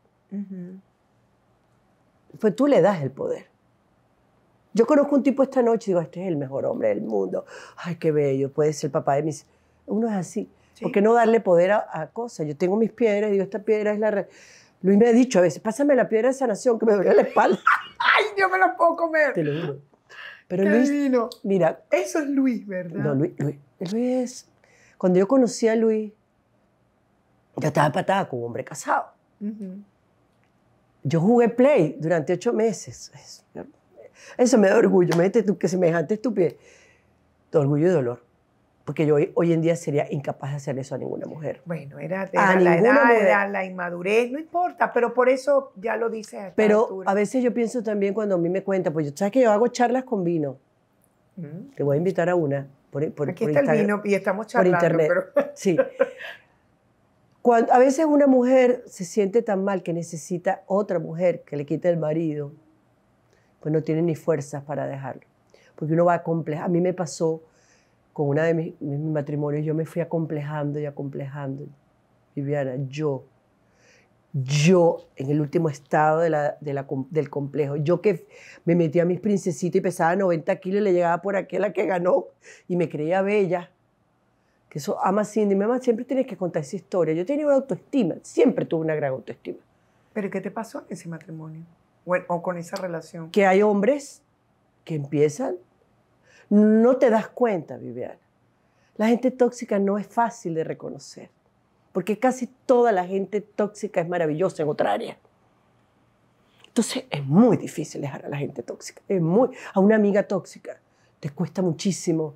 Pues tú le das el poder. Yo conozco un tipo esta noche y digo, este es el mejor hombre del mundo. Ay, qué bello, puede ser papá de mis... Uno es así. Porque ¿Por qué no darle poder a, cosas? Yo tengo mis piedras, y digo, esta piedra es la... Luis me ha dicho a veces, pásame la piedra de sanación que me duele la espalda. ¡Ay, yo me la puedo comer! Te lo juro. Pero Luis, mira. Eso es Luis, ¿verdad? No, Luis, Luis, es... Cuando yo conocí a Luis, yo estaba patada con un hombre casado. Yo jugué play durante ocho meses. Eso, me da orgullo. Me tú que semejante estupidez. Todo orgullo y dolor porque yo hoy, en día sería incapaz de hacer eso a ninguna mujer. Bueno, era, de la edad, la inmadurez, no importa, pero por eso ya lo dice A pero a veces yo pienso también cuando a mí me cuenta, pues yo, sabes que yo hago charlas con vino. Mm. Te voy a invitar a una. Por, Aquí está el vino y estamos charlando. Por internet. Sí. Cuando, a veces una mujer se siente tan mal que necesita otra mujer que le quite el marido, pues no tiene ni fuerzas para dejarlo. Porque uno va a complejo. A mí me pasó con una de mis, matrimonios, yo me fui acomplejando y acomplejando. Viviana, yo, yo en el último estado de la, de la, del complejo, yo que me metía a mis princesitas y pesaba 90 kilos y le llegaba por aquella que ganó y me creía bella. Que eso ama Cindy, mamá, siempre tienes que contar esa historia. Yo tenía una autoestima, siempre tuve una gran autoestima. ¿Pero qué te pasó en ese matrimonio? Bueno, o con esa relación. Que hay hombres que empiezan no te das cuenta, Viviana. La gente tóxica no es fácil de reconocer, porque casi toda la gente tóxica es maravillosa en otra área. Entonces es muy difícil dejar a la gente tóxica, es muy, a una amiga tóxica te cuesta muchísimo.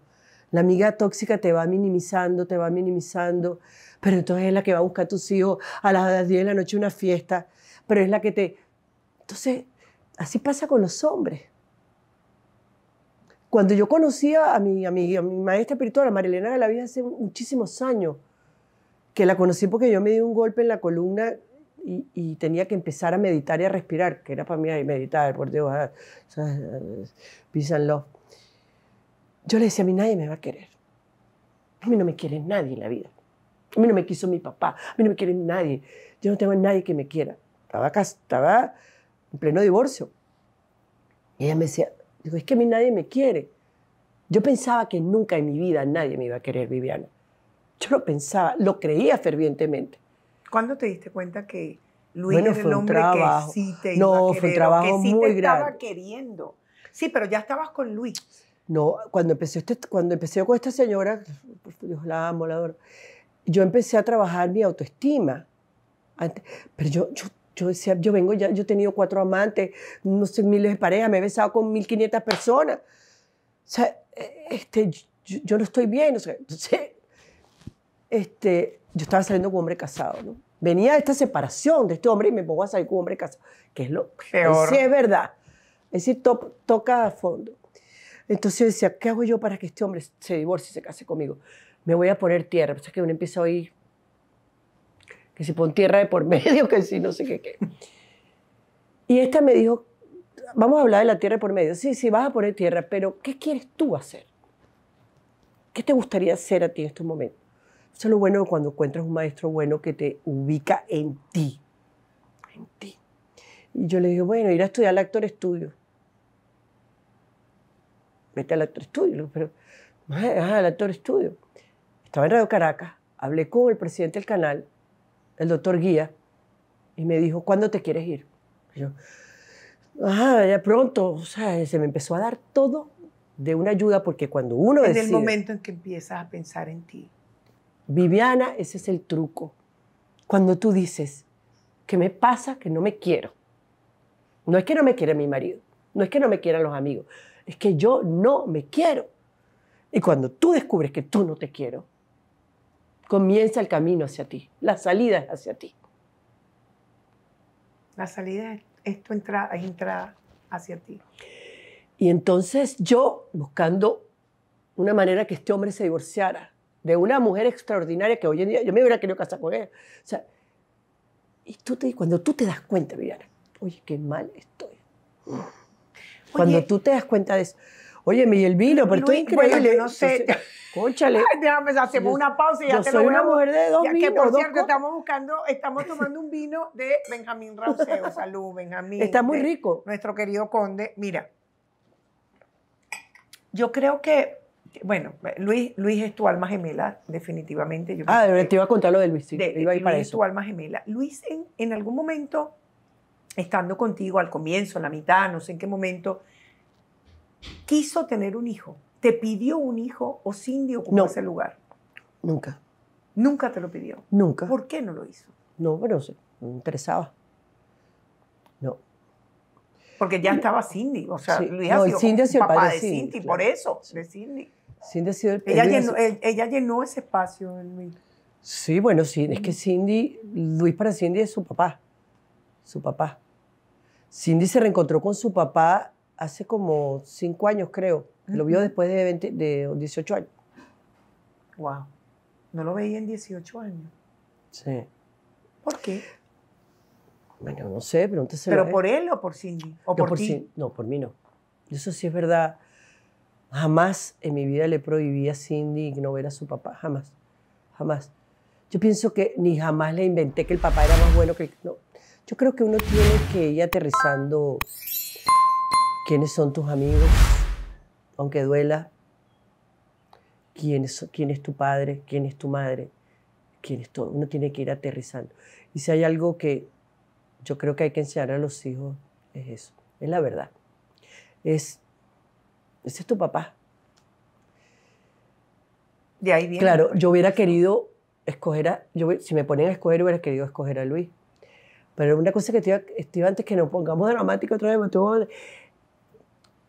La amiga tóxica te va minimizando, te va minimizando, pero entonces es la que va a buscar a tus hijos a las 10 de la noche una fiesta, pero es la que te... Entonces, así pasa con los hombres. Cuando yo conocía a mi, a mi, a mi maestra espiritual, a Marilena la hace muchísimos años, que la conocí porque yo me di un golpe en la columna y, tenía que empezar a meditar y a respirar, que era para mí meditar, por Dios, ah, ah Yo le decía, a mí nadie me va a querer. A mí no me quiere nadie en la vida. A mí no me quiso mi papá, a mí no me quiere nadie. Yo no tengo nadie que me quiera. Estaba, estaba en pleno divorcio. Y ella me decía, Digo, es que a mí nadie me quiere. Yo pensaba que nunca en mi vida nadie me iba a querer, Viviana. Yo lo pensaba, lo creía fervientemente. ¿Cuándo te diste cuenta que Luis era el hombre que sí te no, iba a querer, fue un trabajo que sí te estaba queriendo? Sí, pero ya estabas con Luis. No, cuando empecé, este, cuando empecé con esta señora, pues, Dios la amo, la adoro, yo empecé a trabajar mi autoestima. Antes, pero yo, yo decía, yo vengo ya, yo he tenido cuatro amantes, no sé, miles de parejas, me he besado con 1.500 personas. O sea, e, este, yo, no estoy bien. O sea, entonces, este, yo estaba saliendo con un hombre casado, ¿no? Venía de esta separación de este hombre y me pongo a salir con un hombre casado, que es lo peor. Sí, es verdad. Es decir, toca a fondo. Entonces yo decía, ¿qué hago yo para que este hombre se divorcie y se case conmigo? Me voy a poner tierra. O pues, sea, que uno empieza a ir que si pon tierra de por medio, que si no sé qué, qué. Y esta me dijo, vamos a hablar de la tierra de por medio. Sí, sí, vas a poner tierra, pero ¿qué quieres tú hacer? ¿Qué te gustaría hacer a ti en estos momentos? Eso es lo bueno cuando encuentras un maestro bueno que te ubica en ti. En ti. Y yo le digo, bueno, ir a estudiar al actor estudio. Vete al actor estudio. Pero, ah, al actor estudio. Estaba en Radio Caracas, hablé con el presidente del canal el doctor guía y me dijo, ¿cuándo te quieres ir? yo, ah, ya pronto. O sea, se me empezó a dar todo de una ayuda porque cuando uno En el momento en que empiezas a pensar en ti. Viviana, ese es el truco. Cuando tú dices, ¿qué me pasa que no me quiero? No es que no me quiera mi marido, no es que no me quieran los amigos, es que yo no me quiero. Y cuando tú descubres que tú no te quiero, comienza el camino hacia ti. La salida es hacia ti. La salida es tu entrada, es entrada hacia ti. Y entonces yo, buscando una manera que este hombre se divorciara de una mujer extraordinaria que hoy en día yo me hubiera querido casar con ella. O sea, y tú te, cuando tú te das cuenta, Viviana, oye, qué mal estoy. Cuando tú te das cuenta de eso, Oye, Miguel Vino, pero estoy increíble. Bueno, no sé. Cónchale. Déjame, hacemos una pausa y ya yo te soy lo una mujer de dos ya Que por cierto, estamos buscando, estamos tomando un vino de Benjamín Rauseo. Salud, Benjamín. Está muy rico. Nuestro querido conde. Mira, yo creo que, bueno, Luis, Luis es tu alma gemela, definitivamente. ah, te iba a contar lo de Luis, sí. iba Luis es tu alma gemela. Luis, en, en algún momento, estando contigo al comienzo, en la mitad, no sé en qué momento quiso tener un hijo? ¿Te pidió un hijo o Cindy ocupó ese lugar? Nunca. ¿Nunca te lo pidió? Nunca. ¿Por qué no lo hizo? No, pero se, me interesaba. No. Porque ya estaba Cindy, o sea, Luis ha sido papá de Cindy, por eso, de Cindy. Cindy ha sido ella, llenó, ese espacio en mí. Sí, bueno, sí, es que mm. Cindy, Luis para Cindy es su papá, su papá. Cindy se reencontró con su papá hace como cinco años, creo. Lo vio después de, de 18 años. Wow. No lo veía en 18 años. Sí. ¿Por qué? Bueno, no sé, pregúntese. ¿Pero por él o por Cindy? ¿O no, por, ti? no, por mí no. Eso sí es verdad. Jamás en mi vida le prohibí a Cindy no ver a su papá. Jamás. Jamás. Yo pienso que ni jamás le inventé que el papá era más bueno que No. Yo creo que uno tiene que ir aterrizando quiénes son tus amigos, aunque duela, quién es, es tu padre, quién es tu madre, quién es todo. Uno tiene que ir aterrizando. Y si hay algo que yo creo que hay que enseñar a los hijos, es eso, es la verdad. Es, ese es tu papá. De ahí viene. Claro, yo hubiera querido escoger a, yo, si me ponen a escoger, hubiera querido escoger a Luis. Pero una cosa que te iba, antes que nos pongamos dramático otra vez,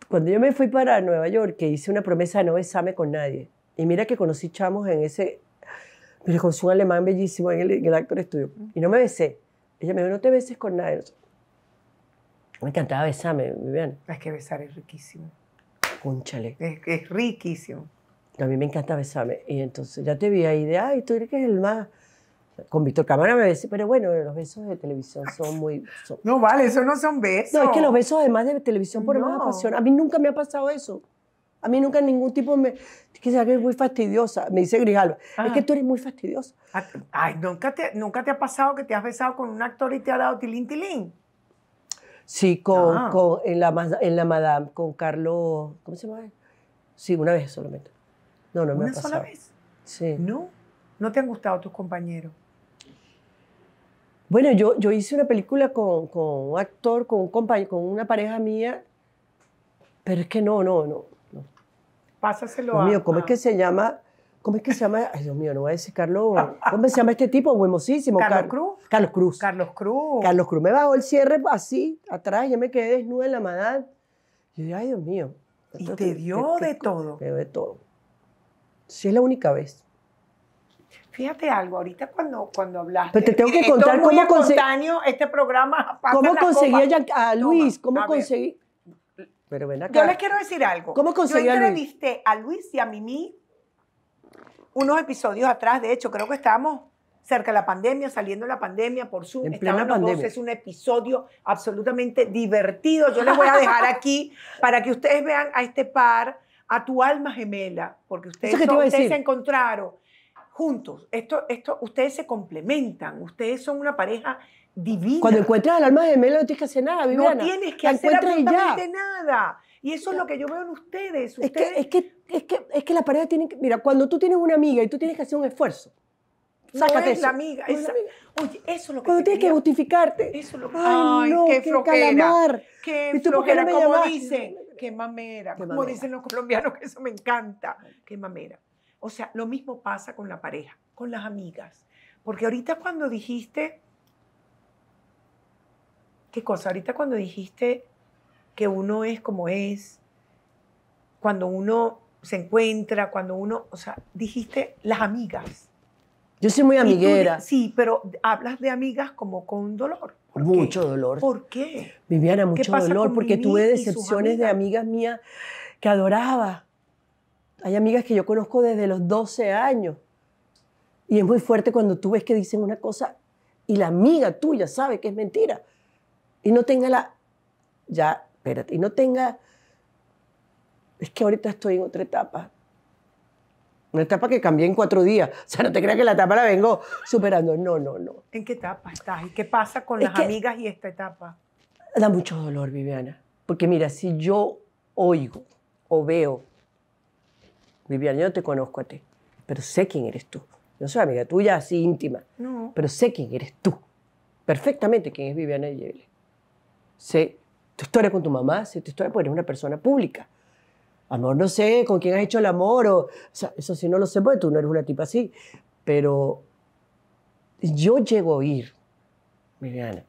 cuando yo me fui para Nueva York, que hice una promesa de no besarme con nadie, y mira que conocí chamos en ese, pero conocí un alemán bellísimo en el, Actor estudio. y no me besé. Ella me dijo, no te beses con nadie. Me encantaba besarme, Vivian. Es que besar es riquísimo. Cónchale. Es, es riquísimo. A mí me encanta besarme. Y entonces ya te vi ahí de, ay, tú eres el más con Víctor Cámara me besé, pero bueno, los besos de televisión son muy... No vale, esos no son besos. No, es que los besos además de televisión por más pasión. A mí nunca me ha pasado eso. A mí nunca ningún tipo me... Es que es muy fastidiosa, me dice Grijalva. Es ah. que tú eres muy fastidiosa. Ah, ay, ¿nunca te, ¿nunca te ha pasado que te has besado con un actor y te ha dado tilín, tilín? Sí, con, ah. en, la, en la Madame, con Carlos... ¿Cómo se llama? Sí, una vez solamente. No, no me ha pasado. ¿una sola vez? Sí. ¿No? ¿No te han gustado tus compañeros? Bueno, yo, yo hice una película con, con un actor, con un compañero, con una pareja mía, pero es que no, no, no. Pásaselo Pásaselo Dios mío, ¿cómo es que se llama? ¿Cómo es que se llama? Ay, Dios mío, no voy a decir Carlos. ¿Cómo se llama este tipo? buenosísimo? Carlos Cruz. Carlos Cruz. Carlos Cruz. Carlos Cruz. Me bajó el cierre así, atrás, ya me quedé desnuda en la madad. Y yo ay, Dios mío. Y te dio de todo. Te dio de todo. Sí, es la única vez. Fíjate algo, ahorita cuando, cuando hablaste. Pero te tengo que contar cómo conseguí. Este programa ¿Cómo conseguí a, Luis? ¿Cómo conseguí? Pero ven acá. Yo les quiero decir algo. ¿Cómo conseguí Yo entrevisté a Luis, y a Mimi unos episodios atrás. De hecho, creo que estábamos cerca de la pandemia, saliendo de la pandemia por Zoom. En plena es un episodio absolutamente divertido. Yo les voy a dejar aquí para que ustedes vean a este par, a tu alma gemela, porque ustedes, ustedes se encontraron juntos. Esto, esto, ustedes se complementan, ustedes son una pareja divina. Cuando encuentras al alma gemela no tienes que hacer nada, Viviana. No tienes que hacer absolutamente nada. Y eso es lo que yo veo en ustedes. Es, que, es, que, es, que, la pareja tiene que... Mira, cuando tú tienes una amiga y tú tienes que hacer un esfuerzo, Sácate no es la amiga. Oye, eso es lo que Cuando tienes que justificarte. Eso es lo que... Ay, qué, qué Qué como dicen. Qué mamera. como dicen los colombianos, que eso me encanta. Qué mamera. O sea, lo mismo pasa con la pareja, con las amigas. Porque ahorita cuando dijiste, ¿qué cosa? Ahorita cuando dijiste que uno es como es, cuando uno se encuentra, cuando uno, o sea, dijiste las amigas. Yo soy muy amiguera. sí, pero hablas de amigas como con dolor. mucho dolor. ¿Por qué? Viviana, mucho dolor, porque tuve decepciones de amigas mías que adoraba hay amigas que yo conozco desde los 12 años. Y es muy fuerte cuando tú ves que dicen una cosa y la amiga tuya sabe que es mentira. Y no tenga la... Ya, espérate. Y no tenga... Es que ahorita estoy en otra etapa. Una etapa que cambié en cuatro días. O sea, no te creas que la etapa la vengo superando. No, no, no. ¿En qué etapa estás? ¿Y qué pasa con las amigas y esta etapa? Da mucho dolor, Viviana. Porque mira, si yo oigo o veo Viviana, yo te conozco a ti, pero sé quién eres tú. No soy amiga tuya así íntima, pero sé quién eres tú. Perfectamente quién es Viviana Yele. Sé tu historia con tu mamá, sé tu historia, porque eres una persona pública. Amor, no sé con quién has hecho el amor, o, o sea, eso sí no lo sé, porque tú no eres una tipa así. Pero yo llego a oír, Viviana,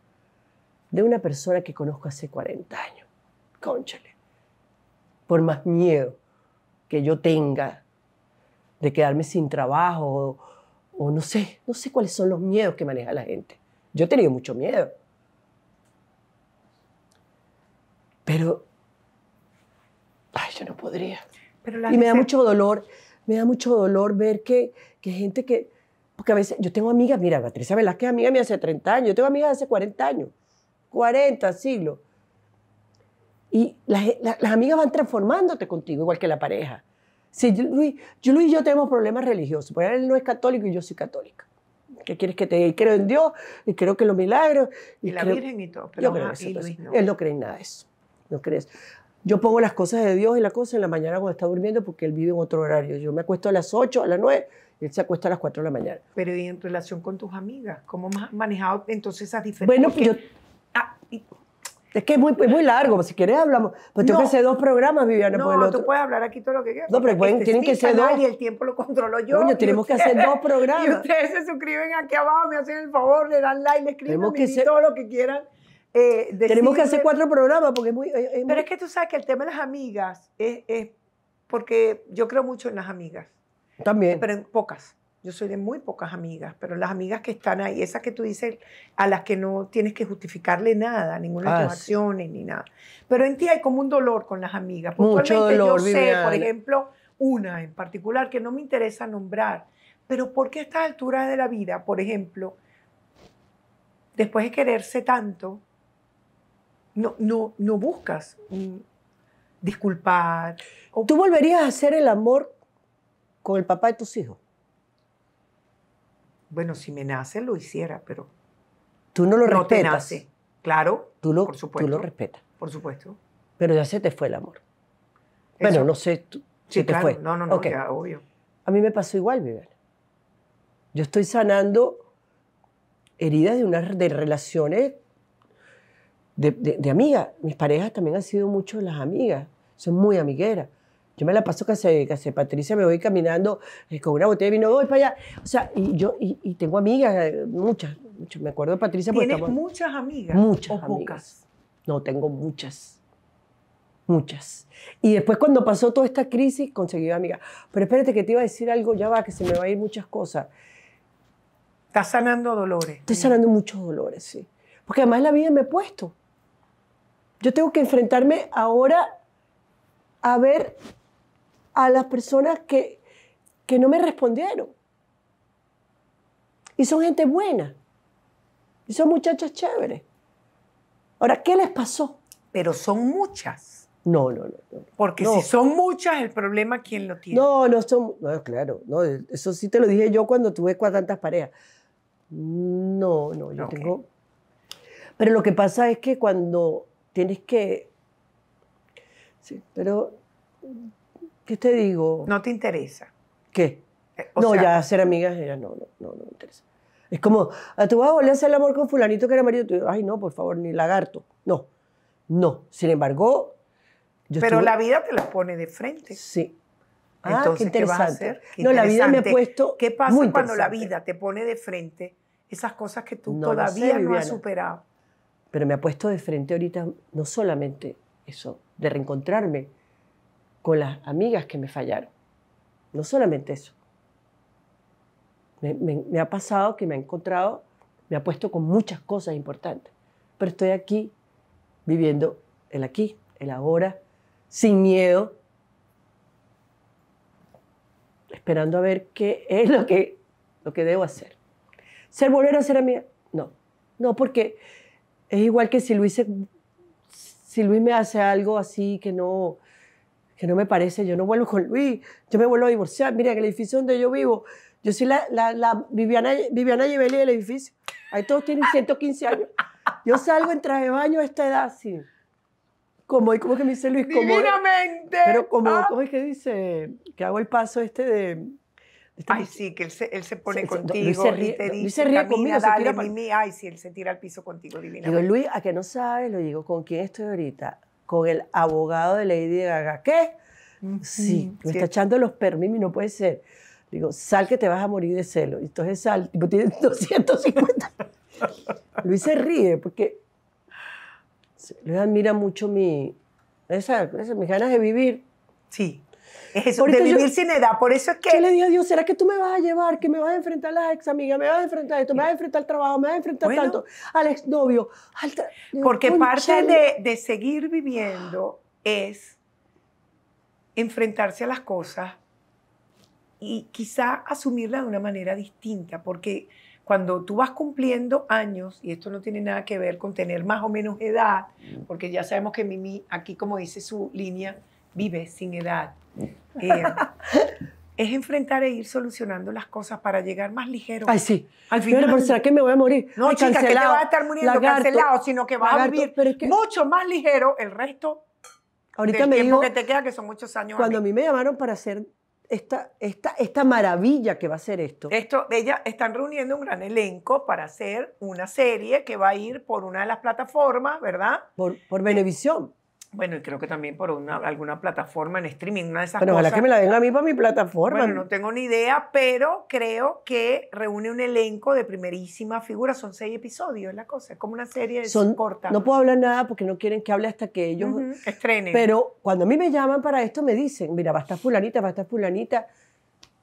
de una persona que conozco hace 40 años, cónchale, por más miedo que yo tenga de quedarme sin trabajo o, no sé, no sé cuáles son los miedos que maneja la gente. Yo he tenido mucho miedo. Pero, ay, yo no podría. y me da mucho dolor, me da mucho dolor ver que, gente que, porque a veces yo tengo amigas, mira, Patricia Velázquez es amiga mía hace 30 años, yo tengo amigas hace 40 años, 40 siglos. Y las, las, amigas van transformándote contigo, igual que la pareja. Si yo, Luis, yo, Luis y yo tenemos problemas religiosos, porque él no es católico y yo soy católica. ¿Qué quieres que te diga? Y creo en Dios, y creo que los milagros. Y, la Virgen y todo. Pero yo creo eso, Luis Él no cree en nada de eso. No crees Yo pongo las cosas de Dios y la cosa en la mañana cuando está durmiendo porque él vive en otro horario. Yo me acuesto a las 8, a las 9, y él se acuesta a las 4 de la mañana. Pero ¿y en relación con tus amigas? ¿Cómo has manejado entonces esas diferencias? Bueno, pues yo... Ah, es que es muy, muy largo, si quieres hablamos. Pues tengo que hacer dos programas, Viviana. Pues no, el otro. tú puedes hablar aquí todo lo que quieras. No, pero este tienen que ser dos. Y el tiempo lo controlo yo. Coño, tenemos que hacer dos programas. Y ustedes se suscriben aquí abajo, me hacen el favor, le dan like, le escriben, todo lo que quieran. Eh, tenemos que hacer cuatro programas porque es muy, Pero es que tú sabes que el tema de las amigas es, es porque yo creo mucho en las amigas. También. Pero en pocas. Yo soy de muy pocas amigas, pero las amigas que están ahí, esas que tú dices, a las que no tienes que justificarle nada, ninguna información ah, ni nada. Pero en ti hay como un dolor con las amigas. Mucho yo sé, por ejemplo, una en particular que no me interesa nombrar, pero porque a estas alturas de la vida, por ejemplo, después de quererse tanto, no, no, no buscas disculpar. ¿Tú volverías a hacer el amor con el papá de tus hijos? Bueno, si me nace, lo hiciera, pero. Tú no lo respetas. Claro. Tú lo, por supuesto. Tú lo respetas. Por supuesto. Pero ya se te fue el amor. Pero Bueno, no sé. Tú, sí, te fue. No, no, no, obvio. A mí me pasó igual, Viviana. Yo estoy sanando heridas de unas de relaciones de, amigas. Mis parejas también han sido mucho las amigas. Son muy amigueras. Yo me la paso casi, Patricia, me voy caminando eh, con una botella de vino, voy para allá. O sea, y yo y, tengo amigas, eh, muchas, muchas. Me acuerdo de Patricia. ¿Tienes muchas amigas? Muchas. amigas. No, tengo muchas. Muchas. Y después cuando pasó toda esta crisis, conseguí amigas. Pero espérate que te iba a decir algo, ya va, que se me va a ir muchas cosas. Estás sanando dolores. Estoy sanando muchos dolores, sí. Porque además la vida me ha puesto. Yo tengo que enfrentarme ahora a ver a las personas que, no me respondieron. Y son gente buena. Y son muchachas chéveres. Ahora, ¿qué les pasó? Pero son muchas. No, no, no. Porque si son muchas, el problema, ¿quién lo tiene? No, no son. No, claro. No, eso sí te lo dije yo cuando tuve tantas parejas. No, no, yo tengo. Pero lo que pasa es que cuando tienes que. Sí, pero ¿Qué te digo? No te interesa. ¿Qué? Eh, no, ya ser amigas, era no, no, no, me interesa. Es como, ah, tú vas a volver a hacer el amor con fulanito que era marido. tuyo? Ay, no, por favor, ni lagarto. No, no. Sin embargo, Pero la vida te la pone de frente. Sí. Ah, qué interesante. no, la vida me ha puesto. ¿Qué pasa cuando la vida te pone de frente esas cosas que tú todavía no, no has superado? Pero me ha puesto de frente ahorita no solamente eso, de reencontrarme, con las amigas que me fallaron. No solamente eso. Me, ha pasado que me ha encontrado, me ha puesto con muchas cosas importantes, pero estoy aquí viviendo el aquí, el ahora, sin miedo, esperando a ver qué es lo que, lo que debo hacer. ¿Ser volver a ser amiga? No, no, porque es igual que si Luis, si Luis me hace algo así que no, que no me parece, yo no vuelvo con Luis, yo me vuelvo a divorciar, mira que el edificio donde yo vivo, yo soy la, la, Viviana, Viviana del edificio, ahí todos tienen 115 años, yo salgo en traje de baño a esta edad, sí. Como, ¿cómo que me dice Luis? Como, Pero como, ah. es que dice? Que hago el paso este de... ay, sí, que él se, pone contigo. y te se dale, se tira ay, sí, él se tira al piso contigo, divina. Digo, Luis, ¿a que no sabe, Lo digo, ¿con quién estoy ahorita? con el abogado de Lady Gaga. ¿Qué? Sí, me está echando los permisos, no puede ser. Digo, sal que te vas a morir de celo. Entonces sal, tipo, tiene 250. Luis se ríe porque Luis admira mucho mi, esa, esa, mis ganas de vivir. Sí es de vivir sin edad. Por eso es que. ¿Qué le dije a Dios, ¿será que tú me vas a llevar? Que me vas a enfrentar a las ex amigas, me vas a enfrentar a esto, me vas a enfrentar al trabajo, me vas a enfrentar tanto, al exnovio. Al porque parte de, de seguir viviendo es enfrentarse a las cosas y quizá asumirla de una manera distinta, porque cuando tú vas cumpliendo años, y esto no tiene nada que ver con tener más o menos edad, porque ya sabemos que Mimi, aquí como dice su línea, vive sin edad. Eh, es enfrentar e ir solucionando las cosas para llegar más ligero. Ay, sí. Al final. Pero, ¿será que me voy a morir? No, chica, que te vas a estar muriendo cancelado, sino que va a vivir mucho más ligero el resto Ahorita me tiempo que te queda, que son muchos años. Cuando a mí, me llamaron para hacer esta, esta, esta maravilla que va a ser esto. Esto, ella están reuniendo un gran elenco para hacer una serie que va a ir por una de las plataformas, ¿verdad? Por, por bueno, y creo que también por una, alguna plataforma en streaming, una de esas cosas. Bueno, ojalá que me la den a mí para mi plataforma. Bueno, no tengo ni idea, pero creo que reúne un elenco de primerísima figura. Son seis episodios, la cosa. Es como una serie Son, corta. No puedo hablar nada porque no quieren que hable hasta que ellos estrenen. Pero cuando a mí me llaman para esto, me dicen: mira, va a estar Fulanita, va a estar Fulanita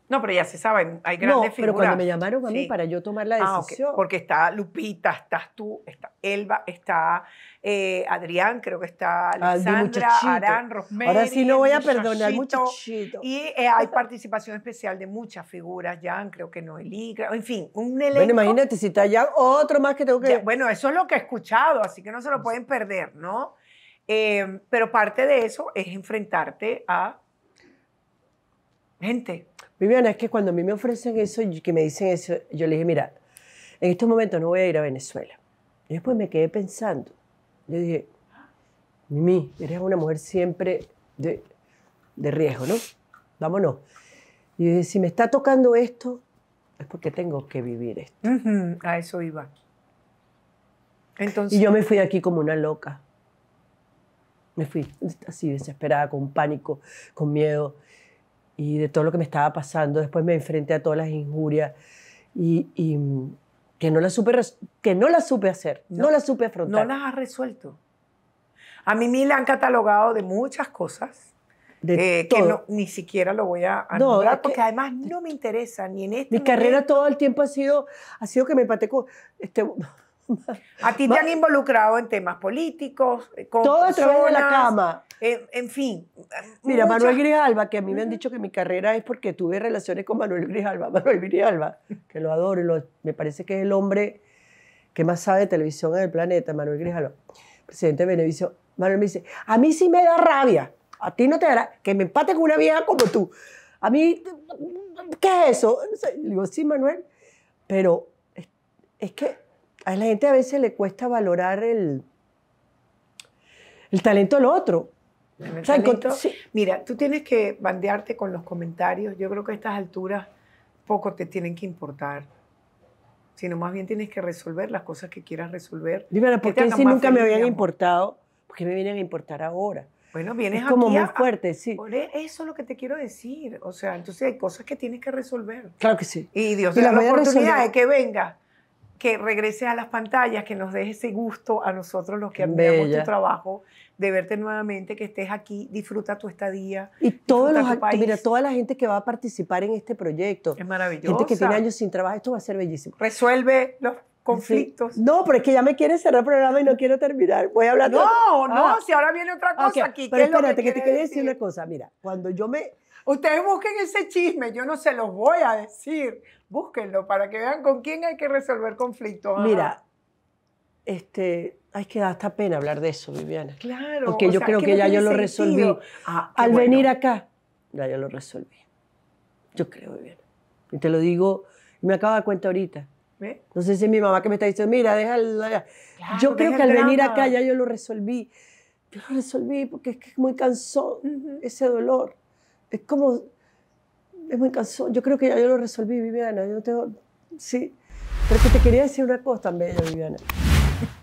no, pero ya se saben, hay grandes no, pero cuando me llamaron a mí para yo tomar la ah, decisión. Porque está Lupita, estás tú, está Elba, está eh, Adrián, creo que está Alexandra, Arán, Rosmery, Ahora sí lo voy a perdonar, muchachito. Y eh, hay participación especial de muchas figuras, Jan, creo que Noelí, en fin, un elenco. Bueno, imagínate, si está Jan, otro más que tengo que... bueno, eso es lo que he escuchado, así que no se lo pueden perder, ¿no? Em, pero parte de eso es enfrentarte a gente, Viviana, es que cuando a mí me ofrecen eso, y que me dicen eso, yo le dije, mira, en estos momentos no voy a ir a Venezuela. Y después me quedé pensando. Yo dije, Mimi, eres una mujer siempre de, de riesgo, ¿no? Vámonos. Y yo dije, si me está tocando esto, es porque tengo que vivir esto. A eso iba. Entonces... Y yo me fui aquí como una loca. Me fui así desesperada, con pánico, con miedo y de todo lo que me estaba pasando. Después me enfrenté a todas las injurias y, y que, no las supe, que no las supe hacer, no, las supe afrontar. No las has resuelto. A mí me la han catalogado de muchas cosas. De eh, que no, ni siquiera lo voy a, no, porque además no me interesa ni en este mi carrera todo el tiempo ha sido ha sido que me pateco este a ti te han involucrado en temas políticos eh, con todo a través de la cama en fin. Mira, Manuel Grijalva, que a mí me han dicho que mi carrera es porque tuve relaciones con Manuel Grijalva Manuel Grijalva, que lo adoro, me parece que es el hombre que más sabe de televisión en el planeta, Manuel Grijalva, presidente de Benevicio. Manuel me dice, a mí sí me da rabia, a ti no te dará, que me empate con una vieja como tú. A mí, ¿qué es eso? digo, sí, Manuel, pero es, es que a la gente a veces le cuesta valorar el el talento del otro. Mira, tú tienes que bandearte con los comentarios. Yo creo que a estas alturas poco te tienen que importar, sino más bien tienes que resolver las cosas que quieras resolver. Dime, ¿por qué si nunca me habían importado? ¿Por qué me vienen a importar ahora? Bueno, vienes es como muy fuerte, sí. sí. E-, eso es lo que te quiero decir. O sea, entonces hay cosas que tienes que resolver. Claro que sí. Y Dios y la, la oportunidad de que venga que regrese a las pantallas, que nos deje ese gusto a nosotros los que admiramos tu trabajo, de verte nuevamente, que estés aquí, disfruta tu estadía. Y todos los mira, toda la gente que va a participar en este proyecto. Es maravilloso. Gente que tiene años sin trabajo, esto va a ser bellísimo. Resuelve los conflictos. No, pero es que ya me quiere cerrar el programa y no quiero terminar. Voy a hablar No, no, ah. si ahora viene otra cosa aquí. Pero espérate, que, que, te quería decir una cosa. Mira, cuando yo me... Ustedes busquen ese chisme, yo no se los voy a decir, Búsquenlo para que vean con quién hay que resolver conflictos. ¿ah? Mira, este, hay que dar hasta pena hablar de eso, Viviana. Claro. Porque yo creo que, ya yo lo resolví. Ah, ah, al venir acá, ya yo lo resolví. Yo creo, Viviana. Y te lo digo, me acabo de dar cuenta ahorita. No sé si es mi mamá que me está diciendo, mira, déjala. yo creo que al venir acá ya yo lo resolví. Yo lo resolví porque es que muy cansón ese dolor. Es como es muy cansón. Yo creo que ya yo lo resolví, Viviana. Yo tengo, sí. Pero que te quería decir una cosa también, Viviana.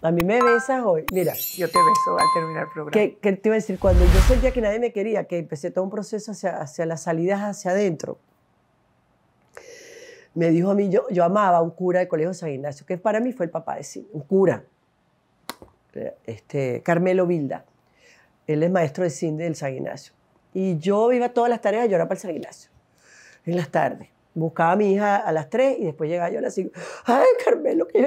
A mí me besas hoy. Mira. Yo te beso al terminar el programa. Que, te iba a decir, cuando yo sentía que nadie me quería, que empecé todo un proceso hacia, hacia las salidas hacia adentro, me dijo a mí, yo, yo amaba a un cura del Colegio San Ignacio, que para mí fue el papá de sí, un cura, este, Carmelo Vilda. Él es maestro de cine del San Ignacio. Y yo iba todas las tareas a llorar para el San Ignacio en las tardes. Buscaba a mi hija a las 3 y después llegaba yo a las cinco. Ay, Carmelo, que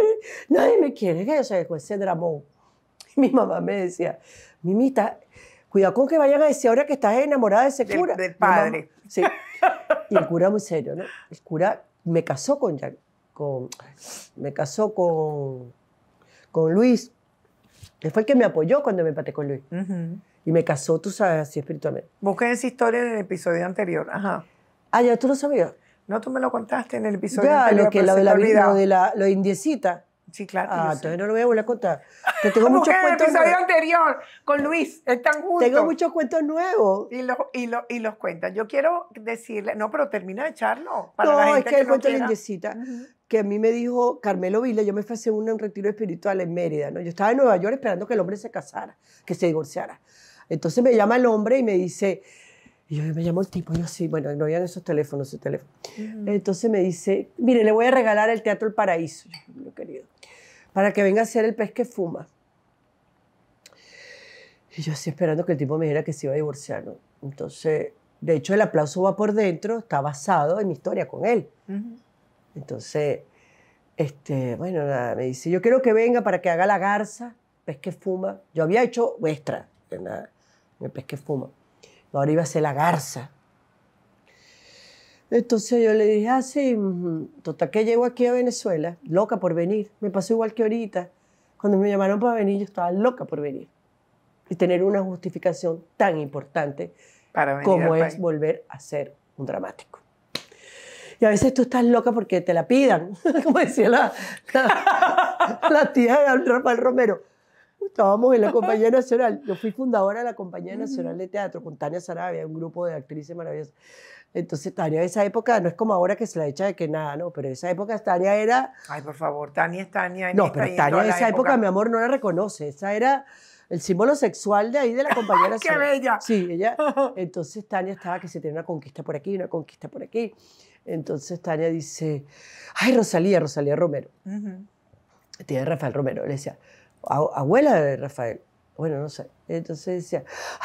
nadie me quiere, que es, ese dramón. Y mi mamá me decía, Mimita, cuidado con que vayan a decir ahora que estás enamorada de ese cura. Del, padre. sí. Y el cura muy serio, ¿no? El cura me casó con me casó con, con Luis. Él fue el que me apoyó cuando me empaté con Luis. Y me casó, tú sabes, así espiritualmente. Busquen esa historia en el episodio anterior. Ajá. Ah, ya tú lo sabías. No, tú me lo contaste en el episodio. lo que lo de, la, lo de la indiecita. Sí, claro. Ah, entonces no lo voy a volver a contar. tengo muchos cuentos. El episodio anterior con Luis, están juntos. Tengo muchos cuentos nuevos. Y, los y, los cuentas. Yo quiero decirle, no, pero termina de echarlo. Para no, es que, el cuento de la indiecita, que a mí me dijo Carmelo Villa. yo me fui a un retiro espiritual en Mérida, ¿no? Yo estaba en Nueva York esperando que el hombre se casara, que se divorciara. Entonces me llama el hombre y me dice, y yo me llamó el tipo, yo sí, bueno, no habían esos teléfonos, ese teléfono. Entonces me dice, mire, le voy a regalar el Teatro El Paraíso, mi querido, para que venga a hacer el pez que fuma. Y yo así esperando que el tipo me dijera que se iba a divorciar, ¿no? Entonces, de hecho, el aplauso va por dentro, está basado en mi historia con él. Entonces, este, bueno, nada, me dice, yo quiero que venga para que haga la garza, pez que fuma. Yo había hecho vuestra, el pez que fuma ahora iba a ser la garza. Entonces yo le dije, ah, sí, total que llego aquí a Venezuela, loca por venir. Me pasó igual que ahorita. Cuando me llamaron para venir, yo estaba loca por venir. Y tener una justificación tan importante como es volver a ser un dramático. Y a veces tú estás loca porque te la pidan, como decía la, tía de Romero estábamos en la Compañía Nacional. Yo fui fundadora de la Compañía Nacional de Teatro con Tania Sarabia, un grupo de actrices maravillosas. Entonces, Tania, esa época no es como ahora que se la echa de que nada, ¿no? Pero esa época Tania era. Ay, por favor, Tania es Tania. no, pero Tania en esa época, mi amor, no la reconoce. Esa era el símbolo sexual de ahí de la Compañía Nacional. ¡Qué bella! Sí, ella. Entonces Tania estaba que se tenía una conquista por aquí, una conquista por aquí. Entonces Tania dice, ay, Rosalía, Rosalía Romero. Tiene Rafael Romero. Le decía, abuela de Rafael. Bueno, no sé. Entonces decía,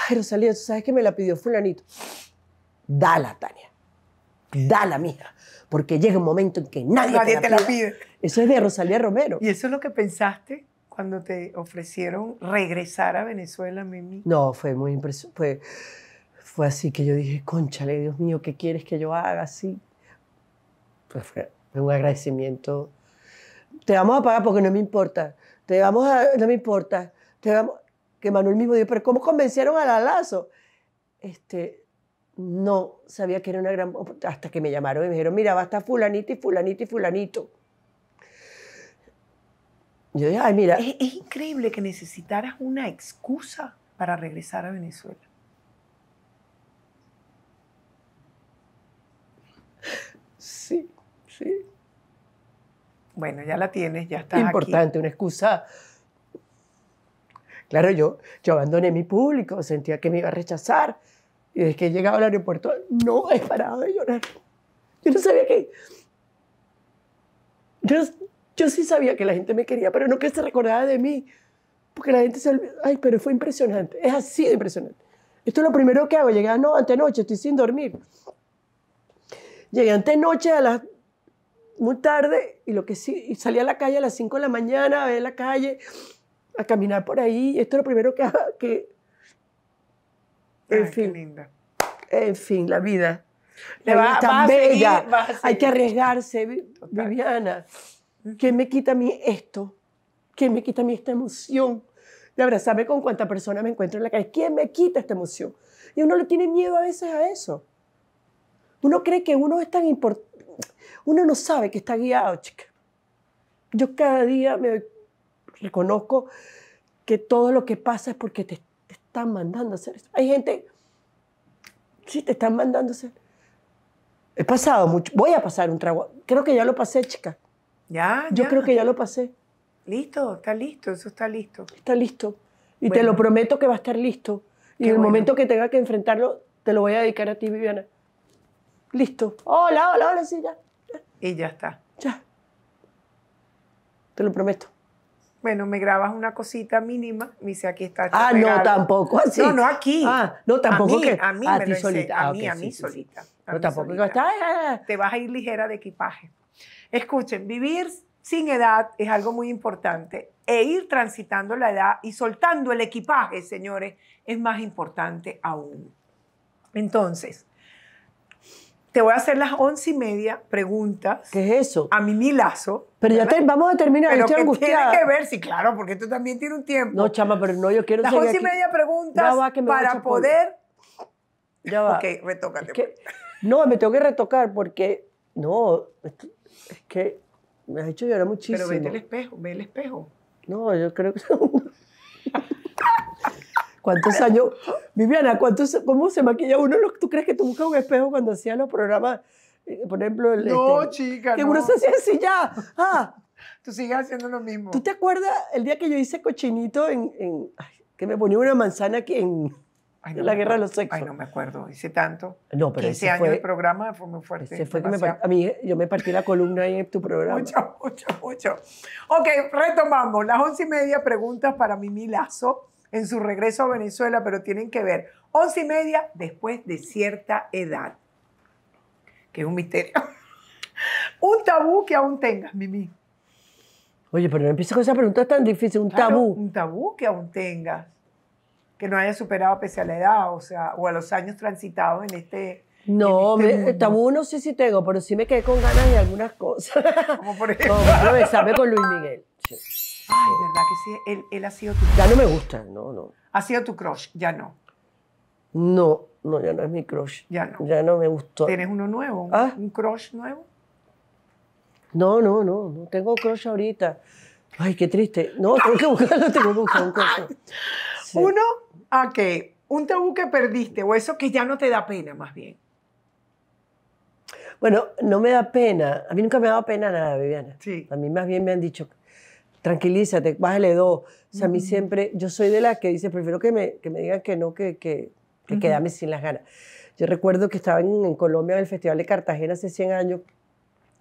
ay, Rosalía, ¿tú sabes que me la pidió fulanito? Dala, Tania. Dala, mija. Porque llega un momento en que nadie, te, la, pide. Eso es de Rosalía Romero. ¿Y eso es lo que pensaste cuando te ofrecieron regresar a Venezuela, Mimi? No, fue muy impresionante. Fue, así que yo dije, conchale, Dios mío, ¿qué quieres que yo haga así? Pues fue un agradecimiento. Te vamos a pagar porque no me importa te vamos a, no me importa, te vamos, que Manuel mismo dijo, pero ¿cómo convencieron a la Lazo? Este, no sabía que era una gran, hasta que me llamaron y me dijeron, mira, va a estar fulanito y fulanito y fulanito. Yo dije, ay, mira. es increíble que necesitaras una excusa para regresar a Venezuela. Sí, sí. Bueno, ya la tienes, ya está. Importante, una excusa. Claro, yo, yo abandoné mi público, sentía que me iba a rechazar. Y desde que he llegado al aeropuerto, no he parado de llorar. Yo no sabía que... Yo, sí sabía que la gente me quería, pero no que se recordaba de mí. Porque la gente se olvidó. Ay, pero fue impresionante. Es así de impresionante. Esto es lo primero que hago. Llegué a ah, noche, estoy sin dormir. Llegué noche a las muy tarde y lo que sí, a la calle a las 5 de la mañana, a ver la calle, a caminar por ahí. Esto es lo primero que... que en fin. linda. En fin, la vida. La va, vida es tan bella. Hay que arriesgarse, Total. Viviana. me quita a mí esto? quién me quita a mí esta emoción? De abrazarme con cuánta persona me encuentro en la calle. ¿Quién me quita esta emoción? Y uno le tiene miedo a veces a eso. Uno cree que uno es tan importante uno no sabe que está guiado, chica. Yo cada día me reconozco que todo lo que pasa es porque te, están mandando a hacer eso. Hay gente, sí, te están mandando a hacer. He pasado mucho, voy a pasar un trago. Creo que ya lo pasé, chica. Ya. Yo creo que ya lo pasé. Listo, está listo, eso está listo. Está listo. Y te lo prometo que va a estar listo. Y en el momento que tenga que enfrentarlo, te lo voy a dedicar a ti, Viviana. Listo. Hola, hola, hola, sí, ya y ya está. Ya. Te lo prometo. Bueno, me grabas una cosita mínima, me dice aquí está. Ah, no, tampoco No, no aquí. Ah, no, tampoco a mí, ah, A mí, solita. a, mí, a mí, solita. no, tampoco está. Te vas a ir ligera de equipaje. Escuchen, vivir sin edad es algo muy importante e ir transitando la edad y soltando el equipaje, señores, es más importante aún. Entonces, te voy a hacer las once y media preguntas. ¿Qué es eso? A mi Lazo. Pero ya vamos a terminar, pero estoy que Tiene que ver, sí, claro, porque esto también tiene un tiempo. No, chama, pero no, yo quiero Las once y media preguntas va, para poder. Ya va. Ok, retócate. Pues. no, me tengo que retocar porque. No, es que me has hecho llorar muchísimo. Pero ve el espejo, ve el espejo. No, yo creo que. ¿Cuántos años? Viviana, ¿cómo se maquilla uno? ¿Tú crees que tú buscas un espejo cuando hacías los programas? Eh, por ejemplo, el. No, este, chica. Que uno se hacía así ya. Ah. Tú sigues haciendo lo mismo. ¿Tú te acuerdas el día que yo hice cochinito en. que me ponía una manzana aquí en. la guerra de los sexos. Ay, no me acuerdo, hice tanto. No, pero ese año fue, de programa fue muy fuerte. Ese fue que me a mí, yo me partí la columna en tu programa. Mucho, mucho, mucho. Ok, retomamos. Las once y media preguntas para Mimi Lazo en su regreso a Venezuela, pero tienen que ver once y media después de cierta edad, que es un misterio. un tabú que aún tengas, Mimi. Oye, pero no empiezo con esa pregunta tan difícil, un tabú. Un tabú que aún tengas, que no haya superado pese a la edad, o sea, o a los años transitados en este... No, este tabú no sé si tengo, pero sí me quedé con ganas de algunas cosas. Como por ejemplo. Como, con Luis Miguel. Sí. Ay, verdad que sí, él, ha sido tu Ya no me gusta, no, no. Ha sido tu crush, ya no. No, no, ya no es mi crush. Ya no. Ya no me gustó. ¿Tienes uno nuevo? Ah. ¿Un crush nuevo? No, no, no, no tengo crush ahorita. Ay, qué triste. No, tengo que buscarlo, tengo que buscar un crush. Uno, ah, un tabú que perdiste o eso que ya no te da pena más bien. Bueno, no me da pena. A mí nunca me ha dado pena nada, Viviana. Sí. A mí más bien me han dicho, tranquilízate, bájale dos. O sea, a mí siempre, yo soy de las que dice, prefiero que me, que me digan que no, que, que, que quedarme sin las ganas. Yo recuerdo que estaba en, Colombia en el Festival de Cartagena hace 100 años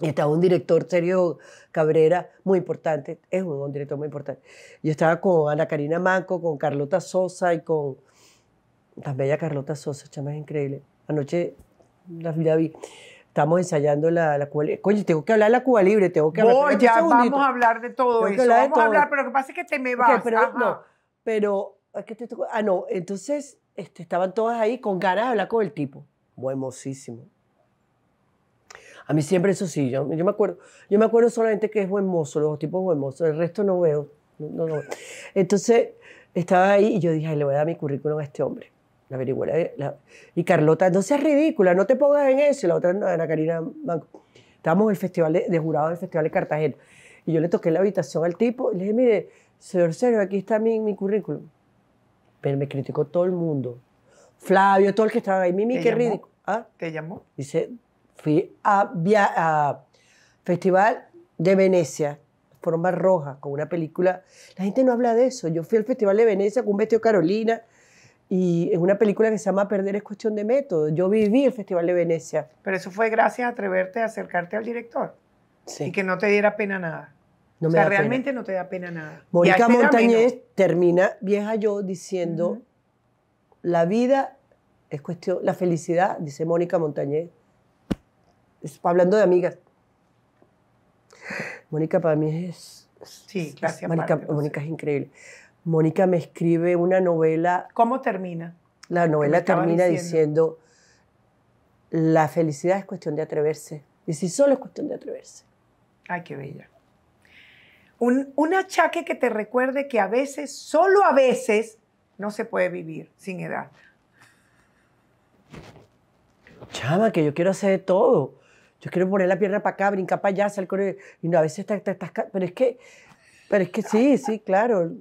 y estaba un director, Sergio Cabrera, muy importante, es un, director muy importante. Yo estaba con Ana Karina Manco, con Carlota Sosa y con tan bella Carlota Sosa, chama es increíble. Anoche la vi Estamos ensayando la, Cuba Libre. Coño, tengo que hablar de la Cuba Libre, tengo que hablar. Voy, ya, vamos a hablar de todo eso. Vamos a hablar, pero lo que pasa es que te me vas. pero, no, pero, ¿qué te Ah, no, entonces este, estaban todas ahí con ganas de hablar con el tipo. Buenosísimo. A mí siempre eso sí, yo, yo, me acuerdo, yo me acuerdo solamente que es buen mozo, los tipos buen mozo, el resto no veo, no, Entonces estaba ahí y yo dije, le voy a dar mi currículum a este hombre la Y Carlota, no seas ridícula, no te pongas en eso. la otra, Ana Karina Manco. Estábamos en el festival de, jurado del Festival de Cartagena. Y yo le toqué la habitación al tipo y le dije, mire, señor Sergio, aquí está mi, currículum. Pero me criticó todo el mundo. Flavio, todo el que estaba ahí. Mimi, qué ridículo. ¿Ah? qué llamó? Dice, fui a, a Festival de Venecia, forma roja, con una película. La gente no habla de eso. Yo fui al Festival de Venecia con un vestido Carolina, y es una película que se llama Perder es cuestión de método. Yo viví el Festival de Venecia. Pero eso fue gracias a atreverte a acercarte al director sí. y que no te diera pena nada. o sea, realmente no te da pena nada. Mónica Montañez termina, vieja yo, diciendo, la vida es cuestión, la felicidad, dice Mónica Montañez, hablando de amigas. Mónica para mí es... Sí, gracias. Mónica es increíble. Mónica me escribe una novela. ¿Cómo termina? La novela termina diciendo? la felicidad es cuestión de atreverse. Y si solo es cuestión de atreverse. Ay, qué bella. Un, un, achaque que te recuerde que a veces, solo a veces, no se puede vivir sin edad. Chama, que yo quiero hacer de todo. Yo quiero poner la pierna para acá, brincar para allá, salir con el... Y no, a veces estás... pero es que... Pero es que sí, sí, claro.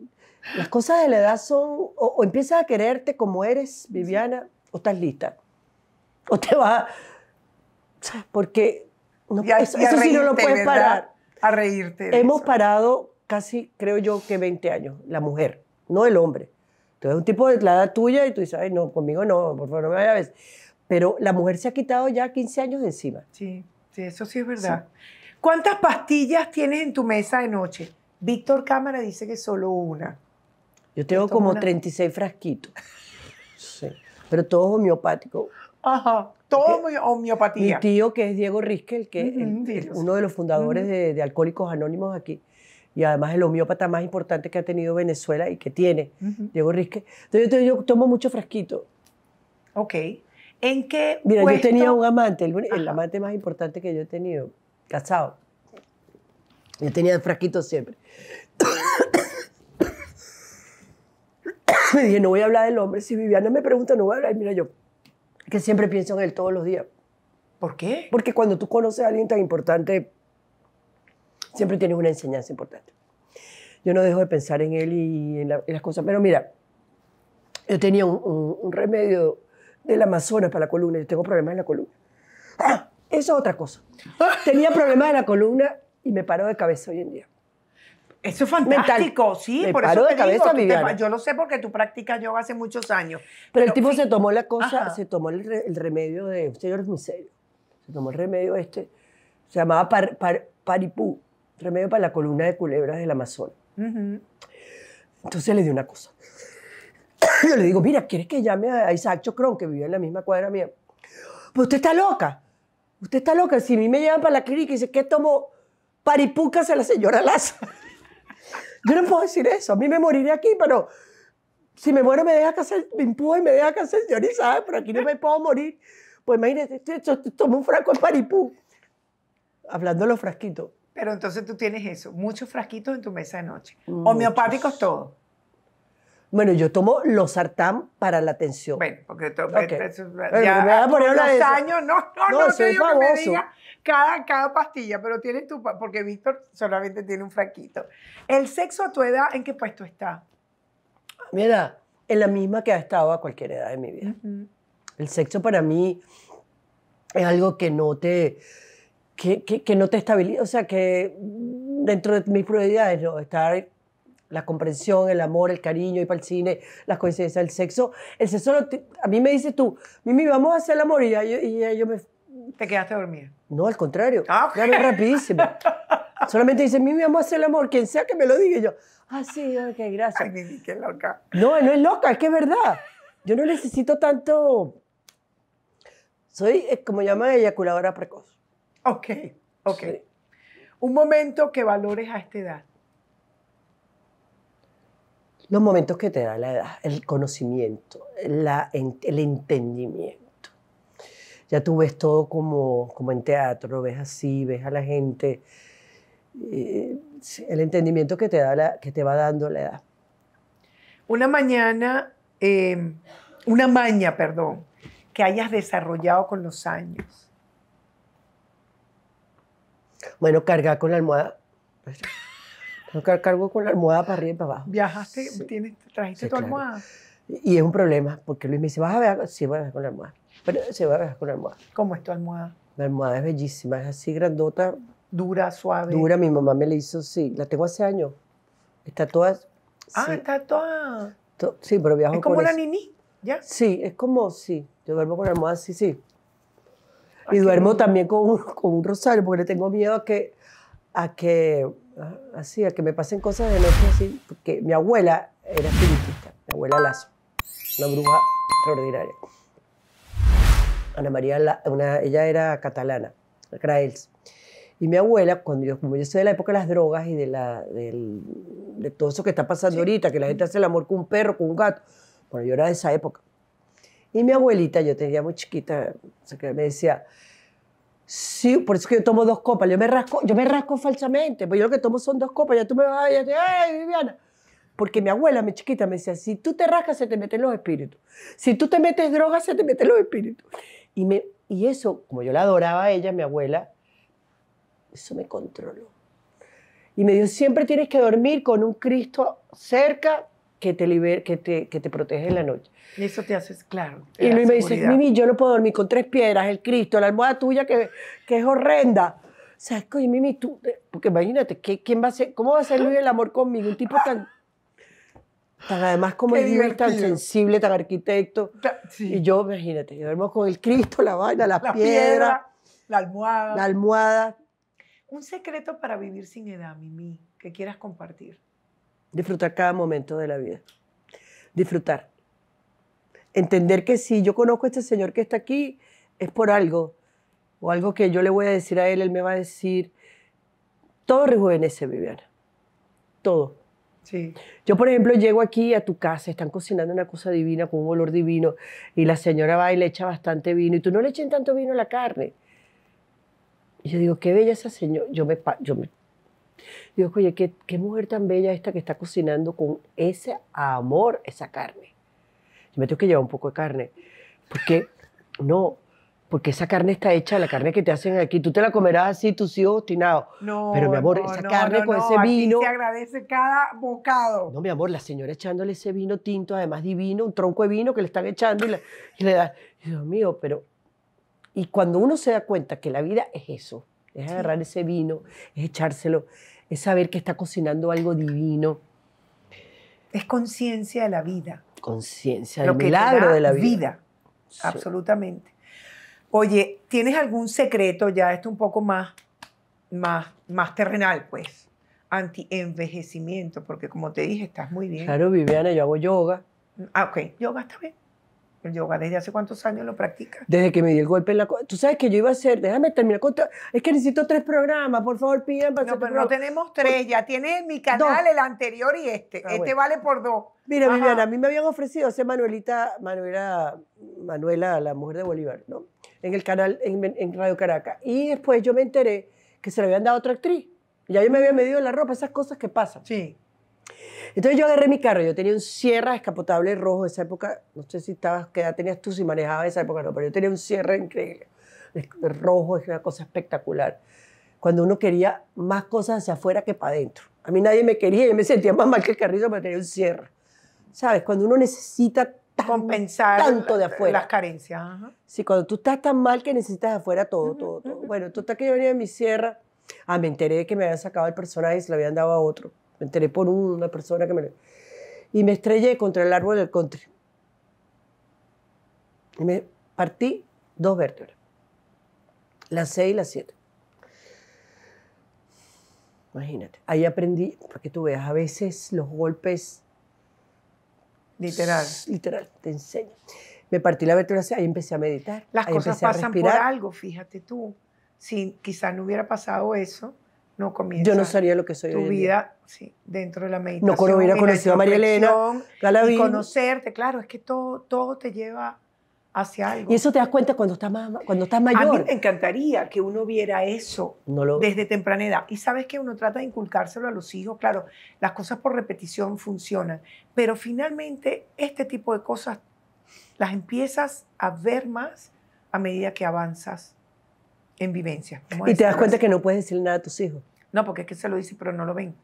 Las cosas de la edad son, o, empiezas a quererte como eres, Viviana, o estás lista. O te vas, porque eso, sí no lo puedes parar. A reírte. Hemos parado casi, creo yo, que 20 años, la mujer, no el hombre. Entonces, un tipo de la edad tuya y tú dices, ay, no, conmigo no, por favor, no me vayas Pero la mujer se ha quitado ya 15 años de encima. Sí, sí, eso sí es verdad. ¿Cuántas pastillas tienes en tu mesa de noche? Víctor Cámara dice que solo una. Yo tengo como 36 frasquitos. Sí. Pero todos homeopáticos. Ajá, todo homeopatía. Mi tío, que es Diego Riskel, que es uno de los fundadores de, Alcohólicos Anónimos aquí, y además el homeópata más importante que ha tenido Venezuela y que tiene, Diego Riskel. Entonces yo, tomo mucho frasquito. Ok. ¿En qué Mira, yo tenía un amante, el, amante más importante que yo he tenido, casado. Yo tenía frasquitos frasquito siempre. me dije, no voy a hablar del hombre. Si Viviana me pregunta, no voy a hablar. Y mira, yo que siempre pienso en él todos los días. ¿Por qué? Porque cuando tú conoces a alguien tan importante, siempre tienes una enseñanza importante. Yo no dejo de pensar en él y en, las cosas. Pero mira, yo tenía un, remedio del Amazonas para la columna. Yo tengo problemas en la columna. Ah, Eso es otra cosa. Tenía problemas en la columna y me paro de cabeza hoy en día. Eso es fantástico, sí, por eso de te cabeza, digo, yo lo sé porque tú practicas yoga hace muchos años. Pero, el tipo se tomó la cosa, se tomó el, remedio de, este señor es muy serio, se tomó el remedio este, se llamaba paripú, remedio para la columna de culebras del Amazonas. Entonces le di una cosa. Yo le digo, mira, ¿quieres que llame a Isaac Chocron, que vive en la misma cuadra mía? Pues usted está loca. Usted está loca. Si a mí me llevan para la clínica y dice, ¿qué tomo? Paripucas a la señora Laza. Yo no puedo decir eso. A mí me moriré aquí, pero si me muero me deja hacer, me empuja y me deja hacer, ni ¿sabes? Pero aquí no me puedo morir. Pues imagínate, este este tomo un frasco de paripú. Hablando de los frasquitos. Pero entonces tú tienes eso, muchos frasquitos en tu mesa de noche. Homeopáticos todos. Bueno, yo tomo los sartán para la tensión. Bueno, porque tomo, eh, eso, ya, los años, no, no, no, no soy cada, cada pastilla, pero tienes tu, porque Víctor solamente tiene un franquito. El sexo a tu edad, ¿en qué puesto está? mi edad, en la misma que ha estado a cualquier edad de mi vida. El sexo para mí es algo que no te, que, que, que no te estabiliza, o sea, que dentro de mis prioridades no, estar la comprensión, el amor, el cariño, y para el cine, las coincidencias, el sexo. El sexo, a mí me dices tú, Mimi, vamos a hacer el amor y ya, yo, yo me... ¿Te quedaste dormida? No, al contrario. Ah, rapidísimo. Solamente dice, Mimi, vamos a hacer el amor, quien sea que me lo diga. yo, ah, sí, ok, gracias. Mimi, qué loca. No, no es loca, es que es verdad. Yo no necesito tanto... Soy, eh, como llama eyaculadora precoz. Ok, ok. Un momento que valores a esta edad los momentos que te da la edad, el conocimiento, la, el entendimiento. Ya tú ves todo como, como en teatro, ves así, ves a la gente, eh, el entendimiento que te, da la, que te va dando la edad. Una mañana, em, una maña, perdón, que hayas desarrollado con los años. Bueno, cargar con la almohada cargo con la almohada para arriba y para abajo. ¿Viajaste? Tienes, ¿Trajiste tu almohada? Y es un problema, porque Luis me dice, ¿vas a ver? Sí, voy a ver con la almohada. Pero se sí, voy a ver con la almohada. ¿Cómo es tu almohada? La almohada es bellísima, es así grandota. Dura, suave. Dura, mi mamá me la hizo, sí. La tengo hace años. Está toda... Ah, está toda... sí, pero viajo con Es como una la nini, ¿ya? Sí, es como, sí. Yo duermo con la almohada, sí, sí. Y duermo también con un, con un rosario, porque le tengo miedo a que... A que Ah, así, a que me pasen cosas de noche así, porque mi abuela era espiritista, mi abuela Lazo, una bruja extraordinaria. Ana María, una, ella era catalana, Graels. Y mi abuela, cuando yo, como yo soy de la época de las drogas y de, la, del, de todo eso que está pasando ahorita, que la gente hace el amor con un perro, con un gato, bueno, yo era de esa época. Y mi abuelita, yo tenía muy chiquita, que me decía, Sí, por eso que yo tomo dos copas. Yo me rasco, yo me rasco falsamente, porque yo lo que tomo son dos copas. Ya tú me vas a decir, ¡ay, Viviana! Porque mi abuela, mi chiquita, me decía, si tú te rascas, se te meten los espíritus. Si tú te metes drogas, se te meten los espíritus. Y, me, y eso, como yo la adoraba a ella, mi abuela, eso me controló. Y me dijo, siempre tienes que dormir con un Cristo cerca que te, que te, que te protege en la noche. Y eso te haces claro. y Luis me dice, Mimi, yo no puedo dormir con tres piedras, el Cristo, la almohada tuya que, que es horrenda. O sea, oye, Mimi, tú, eh", porque imagínate, ¿quién va a ser, ¿cómo va a ser Luis el amor conmigo? Un tipo tan, tan además como es tan sensible, tan arquitecto. Y yo, imagínate, yo duermo con el Cristo, la vaina, las la piedras. Piedra, la almohada. La almohada. Un secreto para vivir sin edad, Mimi, que quieras compartir. Disfrutar cada momento de la vida. Disfrutar. Entender que si yo conozco a este señor que está aquí, es por algo. O algo que yo le voy a decir a él, él me va a decir. Todo rejuvenece, Viviana. Todo. Sí. Yo, por ejemplo, llego aquí a tu casa, están cocinando una cosa divina con un olor divino y la señora va y le echa bastante vino y tú no le echen tanto vino a la carne. Y yo digo, qué bella esa señora. Yo me, yo me Dios, oye, qué, qué mujer tan bella esta que está cocinando con ese amor, esa carne. Yo me tengo que llevar un poco de carne. Porque, no, porque esa carne está hecha, la carne que te hacen aquí, tú te la comerás así, tú sí obstinado. No, pero mi amor, esa carne con ese vino. No. se agradece cada bocado. No, mi amor, la señora echándole ese vino tinto, además divino, un tronco de vino que le están echando y, y le da. Dios mío, pero. Y cuando uno se da cuenta que la vida es eso, es agarrar ese vino, es echárselo, es saber que está cocinando algo divino. Es conciencia de la vida. Conciencia del milagro de la vida. vida. Absolutamente. Oye, ¿tienes algún secreto ya esto un poco más, más, más terrenal, pues? Anti-envejecimiento, porque como te dije, estás muy bien. Claro, Viviana, yo hago yoga. Ah, ok, yoga está bien yoga. ¿Desde hace cuántos años lo practica. Desde que me di el golpe en la... Tú sabes que yo iba a hacer... Déjame terminar con... Es que necesito tres programas. Por favor, pidan No, pero no tenemos tres. Ya tiene mi canal, el anterior y este. Ah, este vale por dos. Mira, Viviana, a mí me habían ofrecido hacer Manuelita, Manuela, Manuela, la mujer de Bolívar, ¿no? En el canal, en, Radio Caracas. Y después yo me enteré que se le habían dado a otra actriz. Y ahí me había mm. medido la ropa, esas cosas que pasan. Sí. Entonces yo agarré mi carro, yo tenía un Sierra escapotable rojo esa época, no sé si estabas, qué edad tenías tú si manejabas esa época, no, pero yo tenía un Sierra increíble, rojo, es una cosa espectacular. Cuando uno quería más cosas hacia afuera que para adentro. A mí nadie me quería, yo me sentía más mal que el carrizo, pero tenía un Sierra. ¿Sabes? Cuando uno necesita compensar tanto de afuera. Las carencias. Sí, cuando tú estás tan mal que necesitas afuera todo, todo, todo. Bueno, total que yo venía de mi Sierra, ah, me enteré de que me habían sacado el personaje y se lo habían dado a otro me enteré por una persona que me... Y me estrellé contra el árbol del country. Y me partí dos vértebras. La 6 y la 7. Imagínate. Ahí aprendí, porque que tú veas, a veces los golpes... Literal. Literal, te enseño. Me partí la vértebra, ahí empecé a meditar. Las cosas pasan por algo, fíjate tú. Si quizás no hubiera pasado eso, no comienza. Yo no sería lo que soy Tu vida, sí, dentro de la meditación. No hubiera conocido a María Elena, Y conocerte, claro, es que todo, todo te lleva hacia algo. Y eso te das cuenta cuando estás, cuando estás mayor. A me encantaría que uno viera eso desde temprana edad. Y sabes que uno trata de inculcárselo a los hijos, claro, las cosas por repetición funcionan, pero finalmente este tipo de cosas las empiezas a ver más a medida que avanzas en vivencia. Y te das cuenta que no puedes decir nada a tus hijos. No, porque es que se lo dice, pero no lo ven.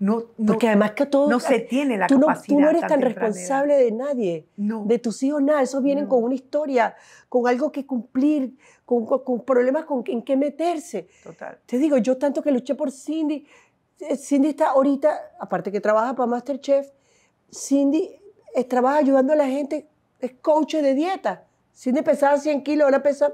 No, porque además que todo no se tiene la capacidad tú no eres tan, responsable de nadie no. de tus hijos nada esos vienen con una historia con algo que cumplir con, problemas con en qué meterse total te digo yo tanto que luché por Cindy eh, Cindy está ahorita aparte que trabaja para Masterchef Cindy es, eh, trabaja ayudando a la gente es coach de dieta Cindy pesaba 100 kilos ahora pesa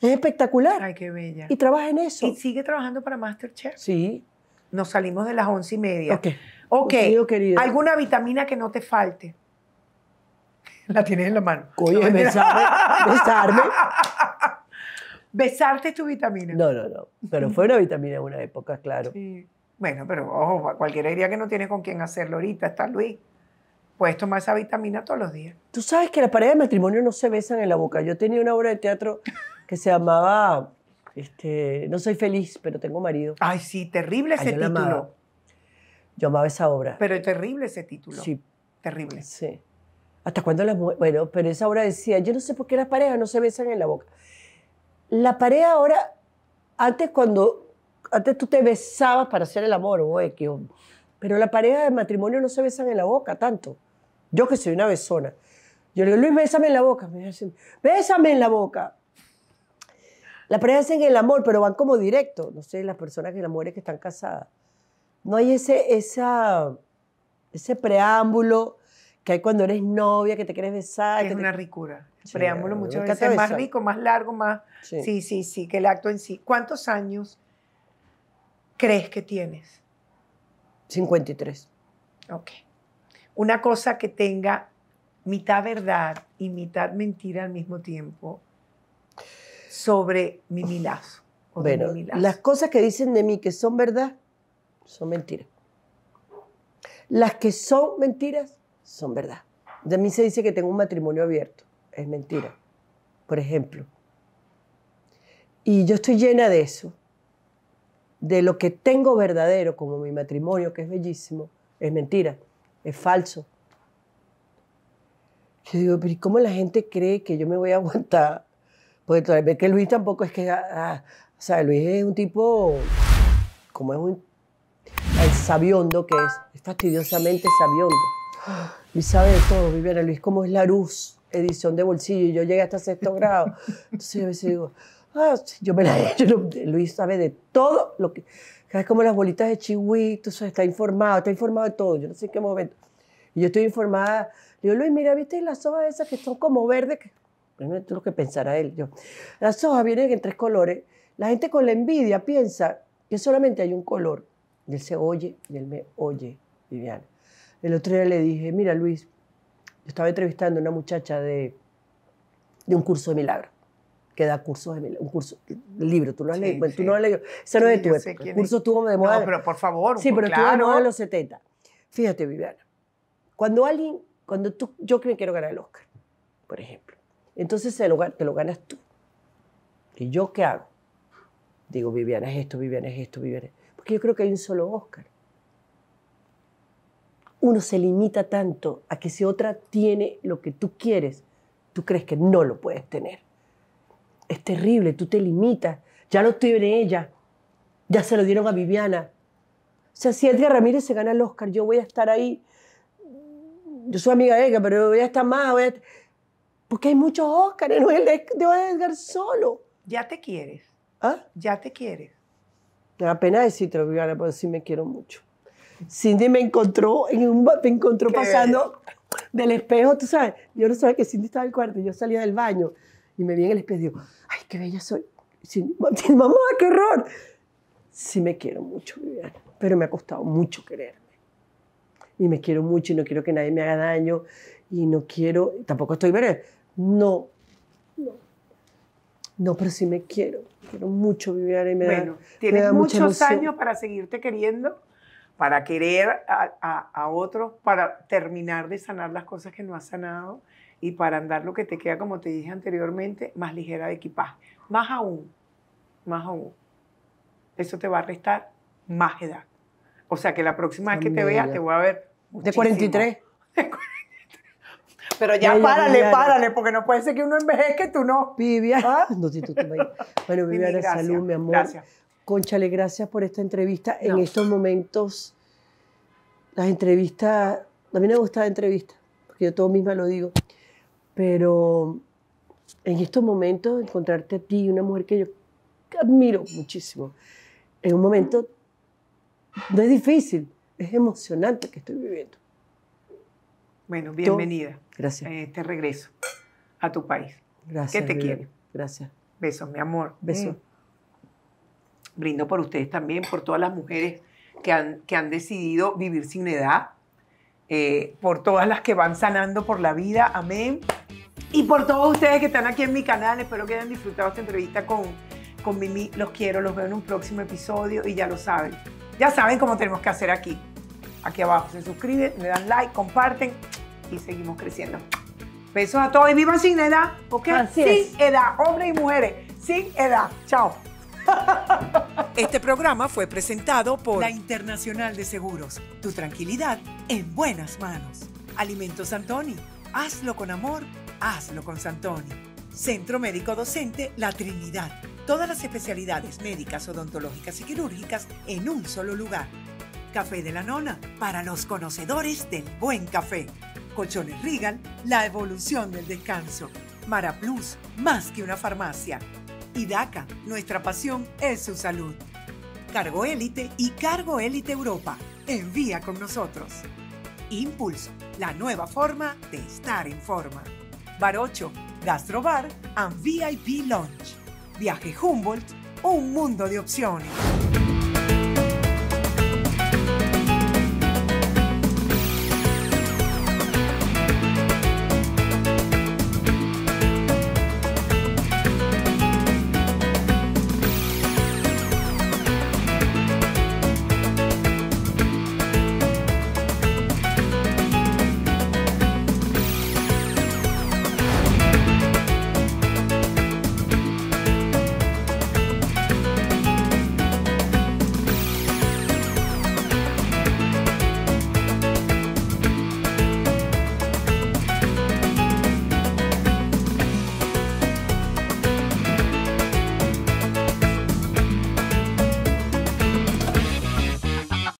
es espectacular. Ay, qué bella. Y trabaja en eso. Y sigue trabajando para Masterchef. Sí. Nos salimos de las once y media. Ok. Ok. ¿Alguna vitamina que no te falte? La tienes en la mano. Oye, besarme. Besarte es tu vitamina. No, no, no. Pero fue una vitamina en una época, claro. Sí. Bueno, pero ojo, cualquiera diría que no tienes con quién hacerlo ahorita, está Luis. Puedes tomar esa vitamina todos los días. Tú sabes que las parejas de matrimonio no se besan en la boca. Yo tenía una obra de teatro que se llamaba este, No soy feliz, pero tengo marido. Ay, sí, terrible ese título. Yo amaba esa obra. Pero terrible ese título. Sí. Terrible. Sí. ¿Hasta cuando las mujeres? Bueno, pero esa obra decía, yo no sé por qué las parejas no se besan en la boca. La pareja ahora, antes cuando, antes tú te besabas para hacer el amor, qué hombre pero la pareja de matrimonio no se besan en la boca tanto. Yo que soy una besona. Yo le digo, Luis, bésame en la boca. Me dicen, bésame en la boca. La parejas es en el amor, pero van como directo. No sé, las personas que las mujeres que están casadas. No hay ese, esa, ese preámbulo que hay cuando eres novia, que te quieres besar. Es una ricura. preámbulo muchas veces es más rico, más largo, más... Sí. sí, sí, sí, que el acto en sí. ¿Cuántos años crees que tienes? 53. Ok. Una cosa que tenga mitad verdad y mitad mentira al mismo tiempo sobre mi milazo. Bueno, las cosas que dicen de mí que son verdad son mentiras. Las que son mentiras son verdad. De mí se dice que tengo un matrimonio abierto. Es mentira, por ejemplo. Y yo estoy llena de eso. De lo que tengo verdadero, como mi matrimonio, que es bellísimo, es mentira, es falso. Yo digo, pero ¿cómo la gente cree que yo me voy a aguantar porque que Luis tampoco es que... Ah, ah, o sea, Luis es un tipo... Como es un... sabiondo que es. Es fastidiosamente sabiondo. y sabe de todo. Viviana, Luis, como es la luz? Edición de bolsillo. Y yo llegué hasta sexto grado. Entonces a veces digo... Ah, yo me la he hecho. Luis sabe de todo lo que... Es como las bolitas de chiwi, tú está informado, está informado de todo. Yo no sé en qué momento. Y yo estoy informada. Le digo, Luis, mira, ¿viste las hojas esas que son como verdes? Primero tengo lo que a él. Yo. Las hojas vienen en tres colores. La gente con la envidia piensa que solamente hay un color. Y él se oye y él me oye, Viviana. El otro día le dije, mira Luis, yo estaba entrevistando a una muchacha de, de un curso de milagro, que da cursos de milagro, un curso, libro, tú lo has leído, tú no has leído, ese no es tu época, curso tuvo de moda. No, pero por favor, Sí, pero claro. de los 70. Fíjate, Viviana, cuando alguien, cuando tú, yo creo que quiero ganar el Oscar, por ejemplo, entonces el lugar te lo ganas tú. ¿Y yo qué hago? Digo, Viviana es esto, Viviana es esto, Viviana Porque yo creo que hay un solo Oscar. Uno se limita tanto a que si otra tiene lo que tú quieres, tú crees que no lo puedes tener. Es terrible, tú te limitas. Ya no estoy en ella. Ya se lo dieron a Viviana. O sea, si Edgar Ramírez se gana el Oscar, yo voy a estar ahí. Yo soy amiga de ella, pero voy a estar más. Porque hay muchos Óscares, no es el de, Edgar solo. Ya te quieres. ¿Ah? Ya te quieres. Me da pena decirte, Viviana, pero sí me quiero mucho. Cindy me encontró, en un, me encontró pasando del espejo, tú sabes. Yo no sabía que Cindy estaba en el cuarto, y yo salía del baño y me vi en el espejo y digo, ay, qué bella soy. vamos mamá, qué horror. Sí me quiero mucho, Viviana, pero me ha costado mucho quererme. Y me quiero mucho y no quiero que nadie me haga daño y no quiero, tampoco estoy, pero no, no, no, pero sí me quiero, quiero mucho vivir y me Bueno, tienes muchos años para seguirte queriendo, para querer a, a, otros, para terminar de sanar las cosas que no has sanado y para andar lo que te queda, como te dije anteriormente, más ligera de equipaje. Más aún, más aún. Eso te va a restar más edad. O sea que la próxima vez que te vea, te voy a ver. Muchísimo. ¿De 43? Pero ya párale, párale, porque no puede ser que uno envejezca y tú no. Vivian. ¿Ah? No, si tú bueno, Viviana, salud, mi amor. Gracias. Conchale, gracias por esta entrevista. En estos momentos, las entrevistas, a mí me gusta la entrevista, porque yo todo misma lo digo, pero en estos momentos encontrarte a ti, una mujer que yo admiro muchísimo, en un momento no es difícil, es emocionante que estoy viviendo. Bueno, bienvenida. Gracias. te este regreso a tu país. Gracias. Que te quiero. Gracias. Besos, mi amor. Besos. Mm. Brindo por ustedes también, por todas las mujeres que han, que han decidido vivir sin edad, eh, por todas las que van sanando por la vida. Amén. Y por todos ustedes que están aquí en mi canal, espero que hayan disfrutado esta entrevista con, con Mimi. Los quiero, los veo en un próximo episodio y ya lo saben. Ya saben cómo tenemos que hacer aquí. Aquí abajo se suscriben, me dan like, comparten y seguimos creciendo. Besos a todos y vivan sin edad, ¿ok? sin edad, hombres y mujeres, sin edad. Chao. Este programa fue presentado por la Internacional de Seguros. Tu tranquilidad en buenas manos. Alimentos Santoni. Hazlo con amor, hazlo con Santoni. Centro Médico Docente La Trinidad. Todas las especialidades médicas, odontológicas y quirúrgicas en un solo lugar. Café de la Nona para los conocedores del buen café. Colchones Regal, la evolución del descanso. Mara Plus, más que una farmacia. Y DACA, nuestra pasión es su salud. Cargo Élite y Cargo Élite Europa. Envía con nosotros. Impulso, la nueva forma de estar en forma. Bar 8, Gastrobar and VIP Lounge. Viaje Humboldt, un mundo de opciones.